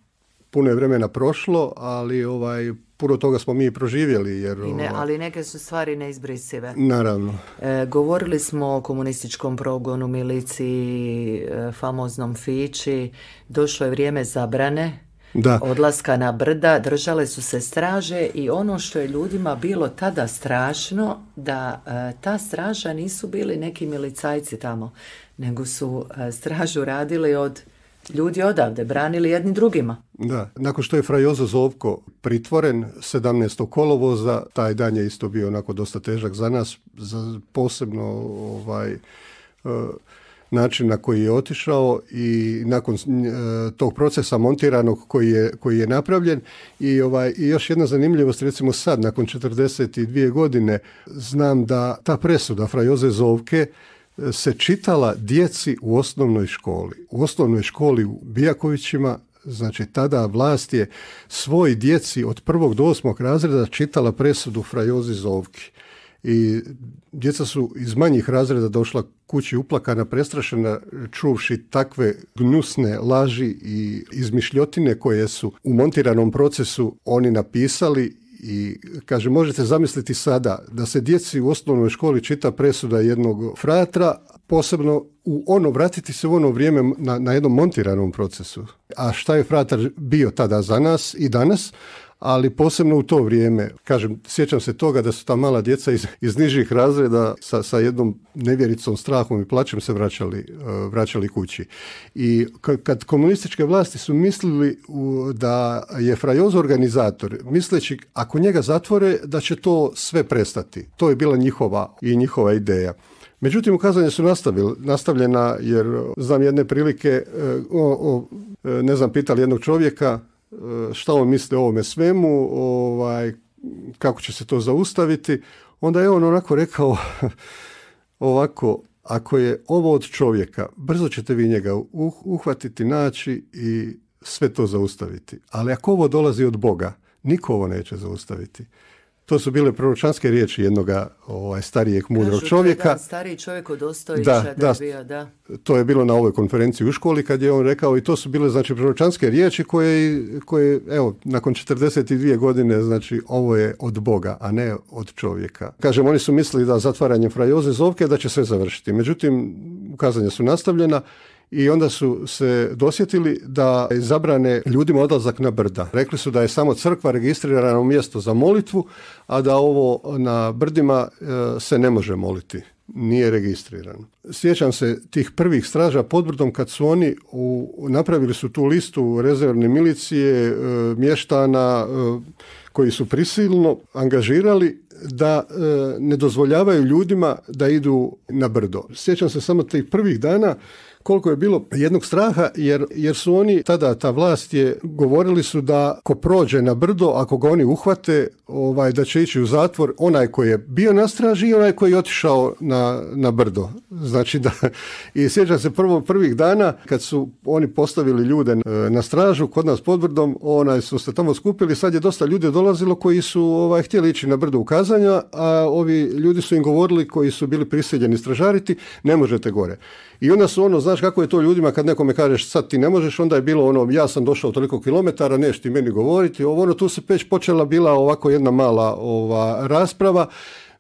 puno je vremena prošlo, ali ovaj puno toga smo mi proživjeli. Jer, I ne, ovaj, ali neke su stvari neizbrisive. Naravno. E, govorili smo o komunističkom progonu, miliciji, e, famoznom Fići. Došlo je vrijeme zabrane da. odlaska na brda, držale su se straže i ono što je ljudima bilo tada strašno, da e, ta straža nisu bili neki milicajci tamo, nego su e, stražu radili od ljudi odavde, branili jedni drugima. Da, nakon što je Frajozo Zovko pritvoren 17. kolovoza, taj dan je isto bio onako dosta težak za nas, za, posebno ovaj... E, način na koji je otišao i nakon e, tog procesa montiranog koji je, koji je napravljen i, ovaj, i još jedna zanimljivost recimo sad nakon 42 godine znam da ta presuda Frajoze Zovke e, se čitala djeci u osnovnoj školi. U osnovnoj školi u Bijakovićima Znači, tada vlast je svoj djeci od prvog do osmog razreda čitala presudu Frajozi Zovki i djeca su iz manjih razreda došla kući uplakana, prestrašena, čuvši takve gnusne laži i izmišljotine koje su u montiranom procesu oni napisali i kaže možete zamisliti sada da se djeci u osnovnoj školi čita presuda jednog fratra, posebno u ono, vratiti se u ono vrijeme na, na jednom montiranom procesu. A šta je fratar bio tada za nas i danas? ali posebno u to vrijeme. Kažem, sjećam se toga da su ta mala djeca iz, iz nižih razreda sa, sa jednom nevjericom, strahom i plaćem se vraćali, eh, vraćali kući. I kad komunističke vlasti su mislili da je Frajoz organizator, misleći ako njega zatvore da će to sve prestati. To je bila njihova i njihova ideja. Međutim, ukazanje su nastavljena jer znam jedne prilike, eh, o, o, eh, ne znam, pitali jednog čovjeka E, šta on misli o ovome svemu, ovaj, kako će se to zaustaviti, onda je on onako rekao ovako, ako je ovo od čovjeka, brzo ćete vi njega uh, uhvatiti, naći i sve to zaustaviti. Ali ako ovo dolazi od Boga, niko ovo neće zaustaviti. To su bile proročanske riječi jednog ovaj, starijeg mudrog čovjeka. Da, stariji čovjek od Ostojića da, je bio, da. To je bilo na ovoj konferenciji u školi kad je on rekao i to su bile znači proročanske riječi koje, koje evo, nakon 42 godine, znači ovo je od Boga, a ne od čovjeka. Kažem, oni su mislili da zatvaranje frajoze zovke da će sve završiti. Međutim, ukazanja su nastavljena i onda su se dosjetili da zabrane ljudima odlazak na brda. Rekli su da je samo crkva registrirano mjesto za molitvu, a da ovo na brdima e, se ne može moliti nije registrirano. Sjećam se tih prvih straža pod brdom kad su oni napravili su tu listu rezervne milicije, e, mještana e, koji su prisilno angažirali da ne dozvoljavaju ljudima da idu na brdo. Sjećam se samo tih prvih dana koliko je bilo jednog straha jer, jer su oni tada ta vlast je govorili su da ko prođe na brdo ako ga oni uhvate ovaj da će ići u zatvor onaj koji je bio na straži i onaj koji je otišao na, na brdo. Znači da i sjećam se prvo prvih dana kad su oni postavili ljude e, na stražu kod nas pod brdom, onaj su se tamo skupili, sad je dosta ljudi dolazilo koji su ovaj htjeli ići na brdo ukazanja, a ovi ljudi su im govorili koji su bili prisiljeni stražariti, ne možete gore. I onda su ono znaš kako je to ljudima kad nekome kažeš sad ti ne možeš, onda je bilo ono ja sam došao toliko kilometara, nešto ti meni govoriti, ovo ono tu se već počela bila ovako jedna mala ova rasprava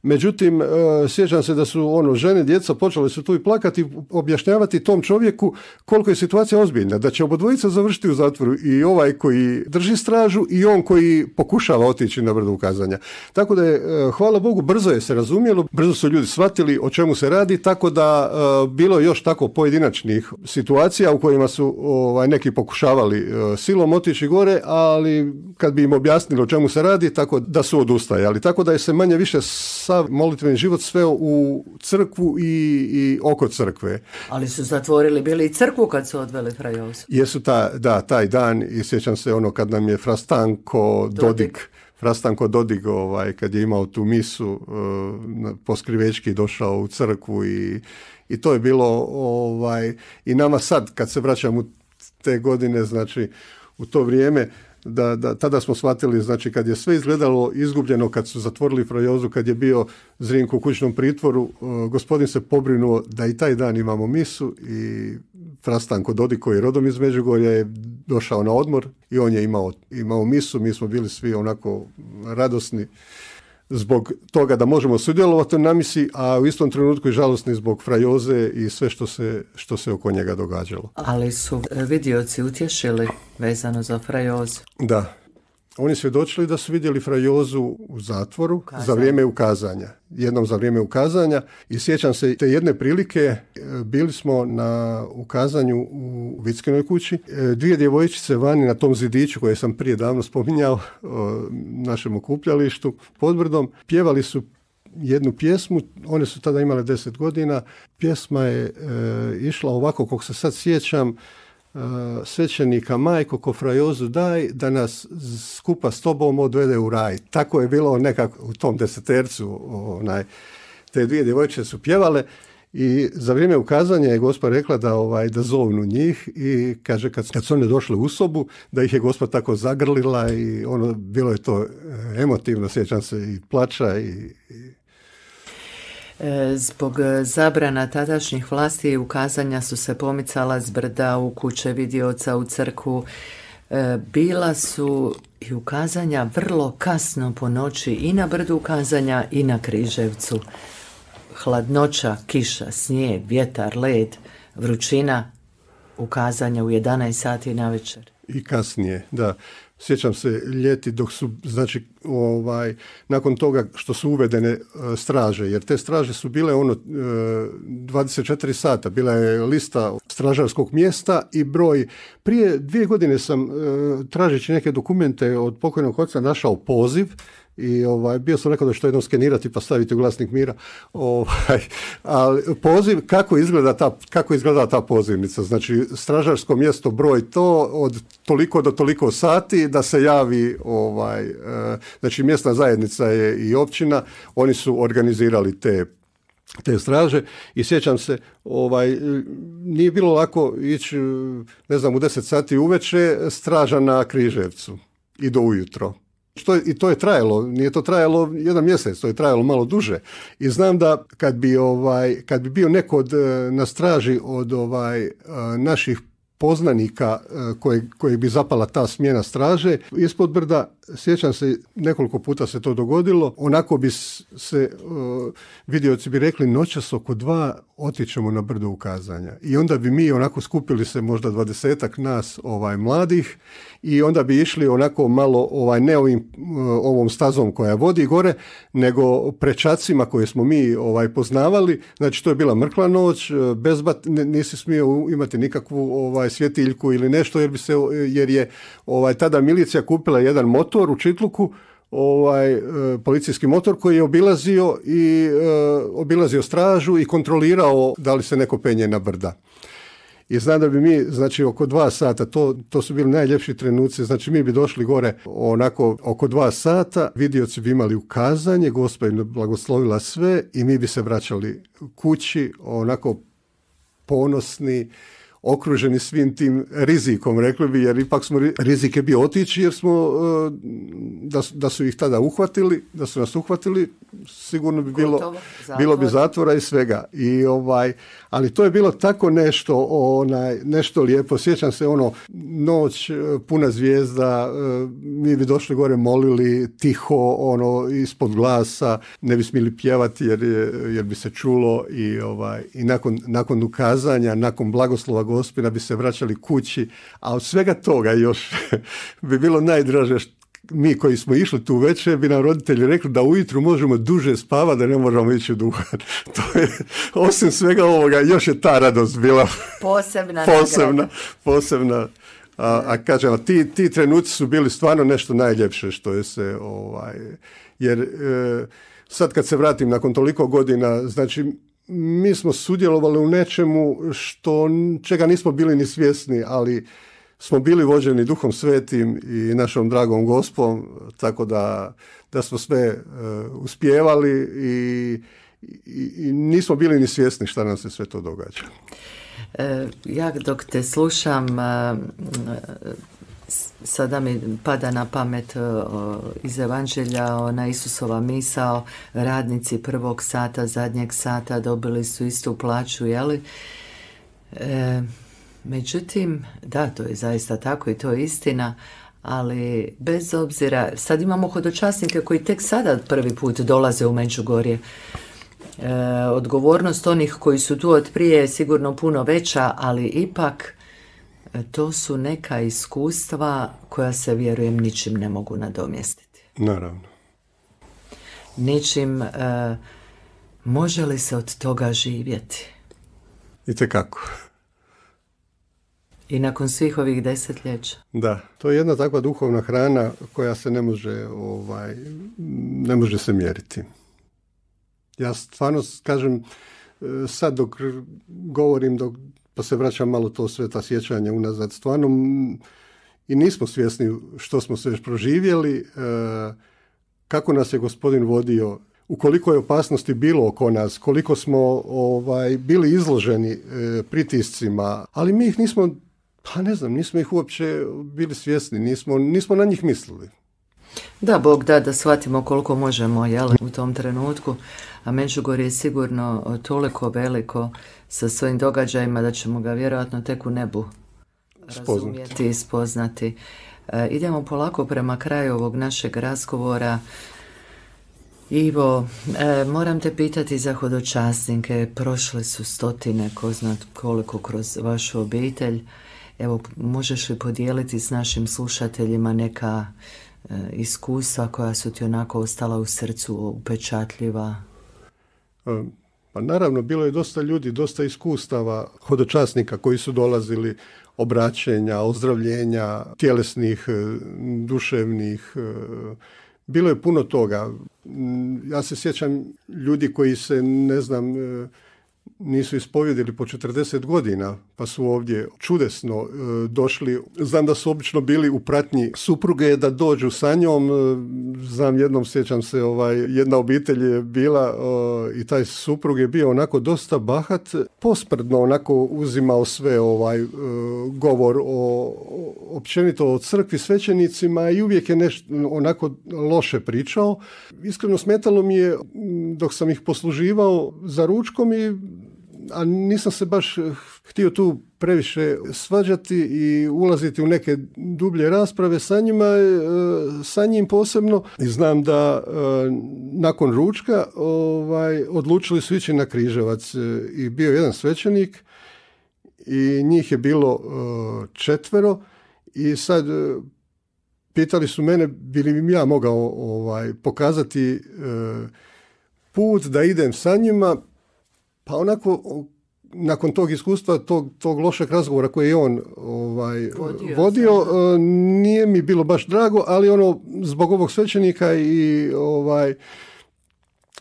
Međutim, e, sjećam se da su ono, žene, djeca počeli su tu i plakati, objašnjavati tom čovjeku koliko je situacija ozbiljna, da će obodvojica završiti u zatvoru i ovaj koji drži stražu i on koji pokušava otići na brdo ukazanja. Tako da je, e, hvala Bogu, brzo je se razumjelo, brzo su ljudi shvatili o čemu se radi, tako da e, bilo je još tako pojedinačnih situacija u kojima su ovaj, neki pokušavali silom otići gore, ali kad bi im objasnili o čemu se radi, tako da su odustajali. Tako da je se manje više sav molitveni život sve u crkvu i, i oko crkve. Ali su zatvorili bili i crkvu kad su odveli Fra Jesu ta, da, taj dan i sjećam se ono kad nam je Frastanko Dodik, Dodik Dodig, ovaj, kad je imao tu misu, eh, poskrivečki došao u crkvu i, i to je bilo, ovaj, i nama sad, kad se vraćam u te godine, znači, u to vrijeme, da, da tada smo shvatili, znači kad je sve izgledalo izgubljeno, kad su zatvorili frajozu, kad je bio Zrinko u kućnom pritvoru, e, gospodin se pobrinuo da i taj dan imamo misu i Frastanko Dodi koji je rodom iz Međugorja je došao na odmor i on je imao, imao misu, mi smo bili svi onako radosni zbog toga da možemo sudjelovati u namisi, a u istom trenutku i žalosni zbog frajoze i sve što se, što se oko njega događalo. Ali su e, vidioci utješili vezano za frajozu. Da, oni svjedočili da su vidjeli frajozu u zatvoru za vrijeme ukazanja. Jednom za vrijeme ukazanja i sjećam se te jedne prilike, e, bili smo na ukazanju u Vickinoj kući. E, dvije djevojčice vani na tom zidiću koje sam prije davno spominjao, našem okupljalištu pod brdom, pjevali su jednu pjesmu, one su tada imale deset godina, pjesma je e, išla ovako, kako se sad sjećam, Eh, svećenika majko ko frajozu daj da nas skupa s tobom odvede u raj. Tako je bilo nekako u tom desetercu. Onaj, te dvije djevojčice su pjevale i za vrijeme ukazanja je gospa rekla da ovaj da zovnu njih i kaže kad, su one došle u sobu da ih je gospa tako zagrlila i ono bilo je to eh, emotivno sjećam se i plača i E, zbog e, zabrana tadašnjih vlasti i ukazanja su se pomicala s brda u kuće vidioca u crku. E, bila su i ukazanja vrlo kasno po noći i na brdu ukazanja i na Križevcu. Hladnoća, kiša, snijeg, vjetar, led, vrućina ukazanja u 11 sati na večer. I kasnije, da sjećam se ljeti dok su, znači, ovaj, nakon toga što su uvedene e, straže, jer te straže su bile ono 24 e, sata, bila je lista stražarskog mjesta i broj. Prije dvije godine sam, e, tražeći neke dokumente od pokojnog oca, našao poziv i ovaj, bio sam rekao da što jednom skenirati pa staviti u glasnik mira. Ovaj, ali poziv, kako izgleda, ta, kako izgleda ta pozivnica? Znači, stražarsko mjesto broj to od toliko do toliko sati da se javi, ovaj, e, znači mjesna zajednica je i općina, oni su organizirali te te straže i sjećam se ovaj nije bilo lako ići ne znam u 10 sati uveče straža na Križevcu i do ujutro što I to je trajalo, nije to trajalo jedan mjesec, to je trajalo malo duže. I znam da kad bi, ovaj, kad bi bio neko od, e, na straži od ovaj, e, naših poznanika e, koje, bi zapala ta smjena straže. Ispod brda, sjećam se, nekoliko puta se to dogodilo, onako bi se vidioci bi rekli noćas oko dva otićemo na brdo ukazanja. I onda bi mi onako skupili se možda dvadesetak nas ovaj mladih i onda bi išli onako malo ovaj, ne ovim, eh, ovom stazom koja vodi gore, nego prečacima koje smo mi ovaj poznavali. Znači to je bila mrkla noć, eh, bezbat, nisi smio imati nikakvu ovaj svjetiljku ili nešto jer bi se eh, jer je ovaj tada milicija kupila jedan motor u Čitluku ovaj policijski motor koji je obilazio i obilazio stražu i kontrolirao da li se neko penje na brda. I znam da bi mi, znači oko dva sata, to, to su bili najljepši trenuci, znači mi bi došli gore onako oko dva sata, vidioci bi imali ukazanje, gospa im blagoslovila sve i mi bi se vraćali kući onako ponosni, okruženi svim tim rizikom, rekli bi, jer ipak smo rizike bio otići jer smo, e, da, da su ih tada uhvatili, da su nas uhvatili, sigurno bi bilo, bilo bi zatvora i svega. I ovaj, ali to je bilo tako nešto, onaj, nešto lijepo. Sjećam se ono, noć e, puna zvijezda, e, mi bi došli gore molili tiho, ono, ispod glasa, ne bi smjeli pjevati jer, jer bi se čulo i, ovaj, i nakon, nakon ukazanja, nakon blagoslova da bi se vraćali kući, a od svega toga još bi bilo najdraže mi koji smo išli tu večer bi nam roditelji rekli da ujutru možemo duže spavati, da ne možemo ići duhan. To je, osim svega ovoga, još je ta radost bila posebna. posebna, posebna. A, kažem, ti, ti trenuci su bili stvarno nešto najljepše što je se, ovaj, jer e, sad kad se vratim nakon toliko godina, znači mi smo sudjelovali u nečemu što, čega nismo bili ni svjesni, ali smo bili vođeni duhom svetim i našom dragom gospom, tako da, da smo sve uh, uspjevali i, i, i nismo bili ni svjesni šta nam se sve to događa. E, ja dok te slušam e, sada mi pada na pamet e, iz Evanđelja ona Isusova misao radnici prvog sata, zadnjeg sata dobili su istu plaću, jeli? E, međutim, da, to je zaista tako i to je istina, ali bez obzira, sad imamo hodočasnike koji tek sada prvi put dolaze u Međugorje. E, odgovornost onih koji su tu od prije je sigurno puno veća, ali ipak to su neka iskustva koja se vjerujem ničim ne mogu nadomjestiti. Naravno. Ničim e, može li se od toga živjeti? I kako. I nakon svih ovih desetljeća. Da, to je jedna takva duhovna hrana koja se ne može, ovaj, ne može se mjeriti. Ja stvarno kažem, e, sad dok govorim, dok pa se vraća malo to sve ta sjećanja unazad. Stvarno i nismo svjesni što smo sve proživjeli, e, kako nas je gospodin vodio, ukoliko je opasnosti bilo oko nas, koliko smo ovaj, bili izloženi e, pritiscima, ali mi ih nismo, pa ne znam, nismo ih uopće bili svjesni, nismo, nismo na njih mislili. Da, Bog da, da shvatimo koliko možemo jel, u tom trenutku, a Međugorje je sigurno toliko veliko sa svojim događajima da ćemo ga vjerojatno tek u nebu razumjeti i spoznati. E, idemo polako prema kraju ovog našeg razgovora. Ivo, e, moram te pitati za hodočasnike. Prošle su stotine, ko zna koliko kroz vašu obitelj. Evo, možeš li podijeliti s našim slušateljima neka e, iskustva koja su ti onako ostala u srcu upečatljiva? Pa naravno, bilo je dosta ljudi, dosta iskustava hodočasnika koji su dolazili obraćenja, ozdravljenja, tjelesnih, e, duševnih. E, bilo je puno toga. Mm, ja se sjećam ljudi koji se, ne znam, e, nisu ispovjedili po 40 godina, pa su ovdje čudesno e, došli. Znam da su obično bili u pratnji supruge da dođu sa njom. E, znam jednom, sjećam se, ovaj, jedna obitelj je bila e, i taj suprug je bio onako dosta bahat, posprdno onako uzimao sve ovaj govor o, općenito o crkvi svećenicima i uvijek je nešto onako loše pričao. Iskreno smetalo mi je dok sam ih posluživao za ručkom i a nisam se baš eh, htio tu previše svađati i ulaziti u neke dublje rasprave sa njima, eh, sa njim posebno. I znam da eh, nakon ručka ovaj, odlučili su ići na križevac i bio jedan svećenik i njih je bilo četvero i sad pitali su mene bi li im ja mogao ovaj, pokazati put da idem sa njima pa onako, nakon tog iskustva, tog, tog lošeg razgovora koji je on ovaj, vodio, e, nije mi bilo baš drago, ali ono, zbog ovog svećenika i ovaj,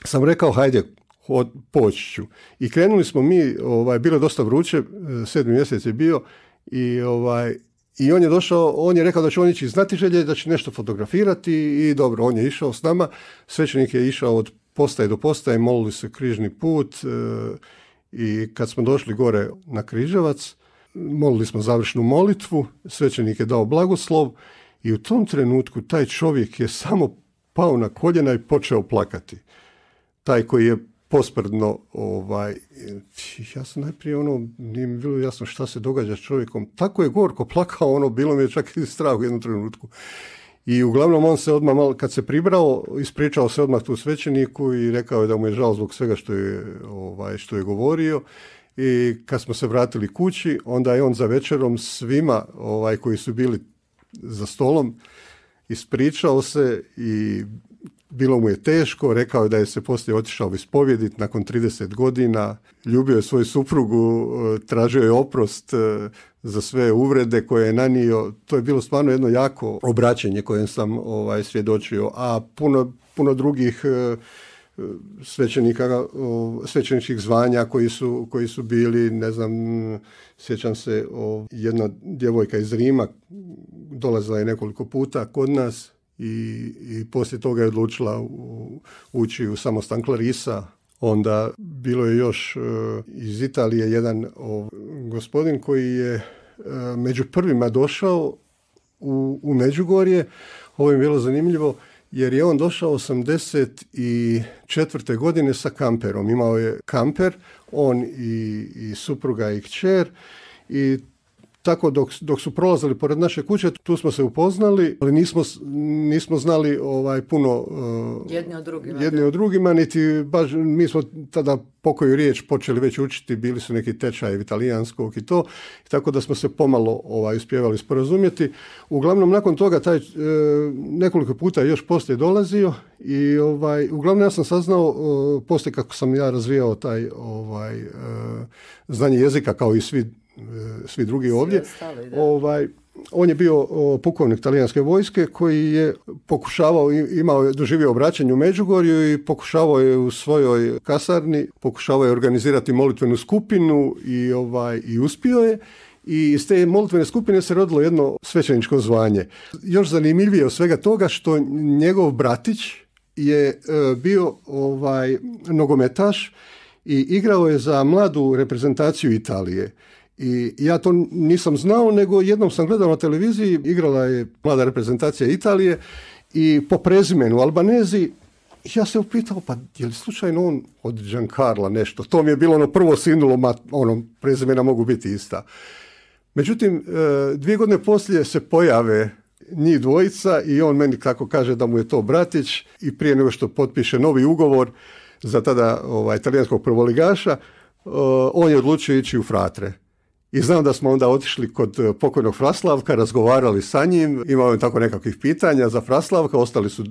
sam rekao, hajde, od, poći ću. I krenuli smo mi, ovaj, bilo je dosta vruće, e, sedmi mjesec je bio, i ovaj, i on je došao, on je rekao da će on ići iz znatiželje, da će nešto fotografirati i dobro, on je išao s nama. Svećenik je išao od postaje do postaje, molili su križni put e, i kad smo došli gore na križevac, molili smo završnu molitvu, svećenik je dao blagoslov i u tom trenutku taj čovjek je samo pao na koljena i počeo plakati. Taj koji je posprdno, ovaj, ja sam najprije ono, nije mi bilo jasno šta se događa s čovjekom, tako je gorko plakao, ono, bilo mi je čak i strah u jednom trenutku. I uglavnom on se odmah malo, kad se pribrao, ispričao se odmah tu svećeniku i rekao je da mu je žao zbog svega što je, ovaj, što je govorio. I kad smo se vratili kući, onda je on za večerom svima ovaj, koji su bili za stolom ispričao se i bilo mu je teško, rekao je da je se poslije otišao ispovjediti nakon 30 godina, ljubio je svoju suprugu, eh, tražio je oprost, eh, za sve uvrede koje je nanio. To je bilo stvarno jedno jako obraćanje kojem sam ovaj, svjedočio, a puno, puno drugih e, svećenika, svećeničkih zvanja koji su, koji su bili, ne znam, sjećam se, o, jedna djevojka iz Rima dolazila je nekoliko puta kod nas i, i poslije toga je odlučila u, ući u samostan Klarisa Onda bilo je još e, iz Italije jedan gospodin koji je e, među prvima došao u, u Međugorje. Ovo je bilo zanimljivo jer je on došao 84. godine sa kamperom. Imao je kamper, on i, i supruga i kćer i tako dok, dok su prolazili pored naše kuće, tu smo se upoznali, ali nismo, nismo znali ovaj puno uh, jedni o drugima, jedni drugima niti baš, mi smo tada pokoju riječ počeli već učiti, bili su neki tečajevi italijanskog i to, tako da smo se pomalo ovaj, uspjevali sporazumjeti. Uglavnom, nakon toga taj e, nekoliko puta još poslije dolazio i ovaj, uglavnom ja sam saznao e, poslije kako sam ja razvijao taj ovaj, znanje jezika kao i svi E, svi drugi ovdje. ovaj, on je bio pukovnik talijanske vojske koji je pokušavao, imao, doživio obraćanje u Međugorju i pokušavao je u svojoj kasarni, pokušavao je organizirati molitvenu skupinu i, ovaj, i uspio je. I iz te molitvene skupine se rodilo jedno svećeničko zvanje. Još zanimljivije od svega toga što njegov bratić je e, bio ovaj nogometaš i igrao je za mladu reprezentaciju Italije. I ja to nisam znao, nego jednom sam gledao na televiziji, igrala je mlada reprezentacija Italije i po prezimenu Albanezi ja se upitao, pa je li slučajno on od Giancarla nešto? To mi je bilo ono prvo sinulo, ma, ono, prezimena mogu biti ista. Međutim, e, dvije godine poslije se pojave njih dvojica i on meni kako kaže da mu je to bratić i prije nego što potpiše novi ugovor za tada ovaj, italijanskog prvoligaša, e, on je odlučio ići u Fratre. I znam da smo onda otišli kod e, pokojnog Fraslavka, razgovarali sa njim, imao je tako nekakvih pitanja za Fraslavka, ostali su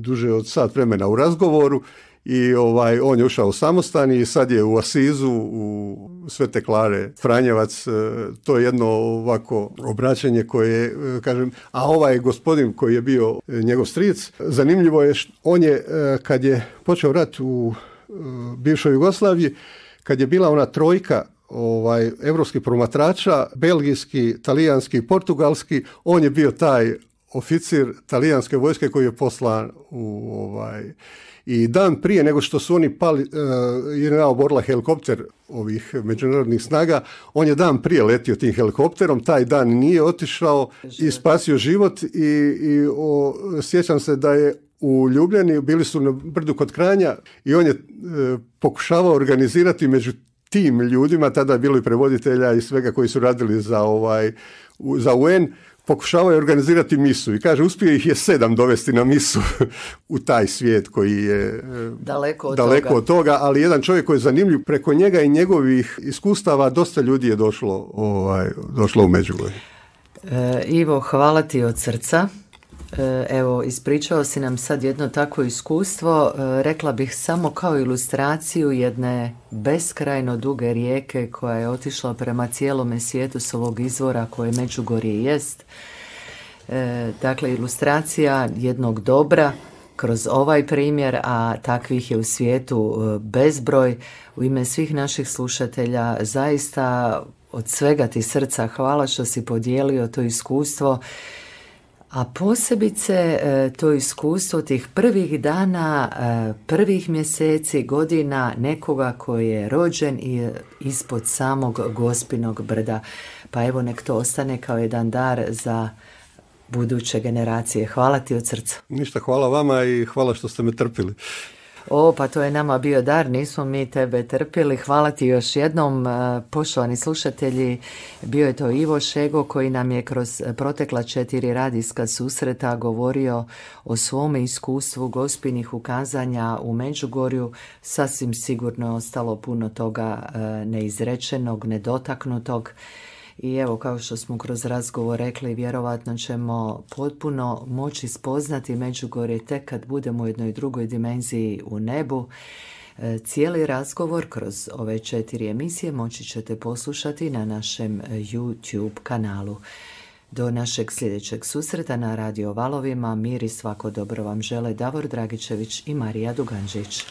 duže od sat vremena u razgovoru i ovaj, on je ušao u samostan i sad je u Asizu, u Svete Klare, Franjevac, e, to je jedno ovako obraćanje koje, e, kažem, a ovaj gospodin koji je bio njegov stric, zanimljivo je, on je kad je počeo rat u bivšoj Jugoslaviji, kad je bila ona trojka ovaj, europskih promatrača, belgijski, talijanski i portugalski, on je bio taj oficir talijanske vojske koji je poslan u ovaj i dan prije nego što su oni pali e, je oborila borla helikopter ovih međunarodnih snaga on je dan prije letio tim helikopterom taj dan nije otišao i spasio život i, i sjećam se da je u Ljubljani, bili su na brdu kod Kranja i on je e, pokušavao organizirati među tim ljudima, tada bili bilo i prevoditelja i svega koji su radili za, ovaj, za UN, pokušavaju organizirati misu i kaže uspio ih je sedam dovesti na misu u taj svijet koji je eh, daleko, od, toga. ali jedan čovjek koji je zanimljiv preko njega i njegovih iskustava dosta ljudi je došlo, ovaj, došlo u Međugorje. Eh, Ivo, hvala ti od srca. E, evo, ispričao si nam sad jedno takvo iskustvo, e, rekla bih samo kao ilustraciju jedne beskrajno duge rijeke koja je otišla prema cijelome svijetu s ovog izvora koje Međugorje jest. E, dakle, ilustracija jednog dobra kroz ovaj primjer, a takvih je u svijetu bezbroj. U ime svih naših slušatelja zaista od svega ti srca hvala što si podijelio to iskustvo a posebice e, to iskustvo tih prvih dana, e, prvih mjeseci, godina nekoga koji je rođen i ispod samog gospinog brda. Pa evo nek to ostane kao jedan dar za buduće generacije. Hvala ti od srca. Ništa, hvala vama i hvala što ste me trpili. O, pa to je nama bio dar, nismo mi tebe trpili. Hvala ti još jednom, e, poštovani slušatelji. Bio je to Ivo Šego koji nam je kroz protekla četiri radijska susreta govorio o svome iskustvu gospinih ukazanja u Međugorju. Sasvim sigurno je ostalo puno toga e, neizrečenog, nedotaknutog i evo kao što smo kroz razgovor rekli vjerovatno ćemo potpuno moći spoznati Međugorje tek kad budemo u jednoj drugoj dimenziji u nebu. E, cijeli razgovor kroz ove četiri emisije moći ćete poslušati na našem YouTube kanalu. Do našeg sljedećeg susreta na Radio Valovima mir i svako dobro vam žele Davor Dragičević i Marija Duganžić.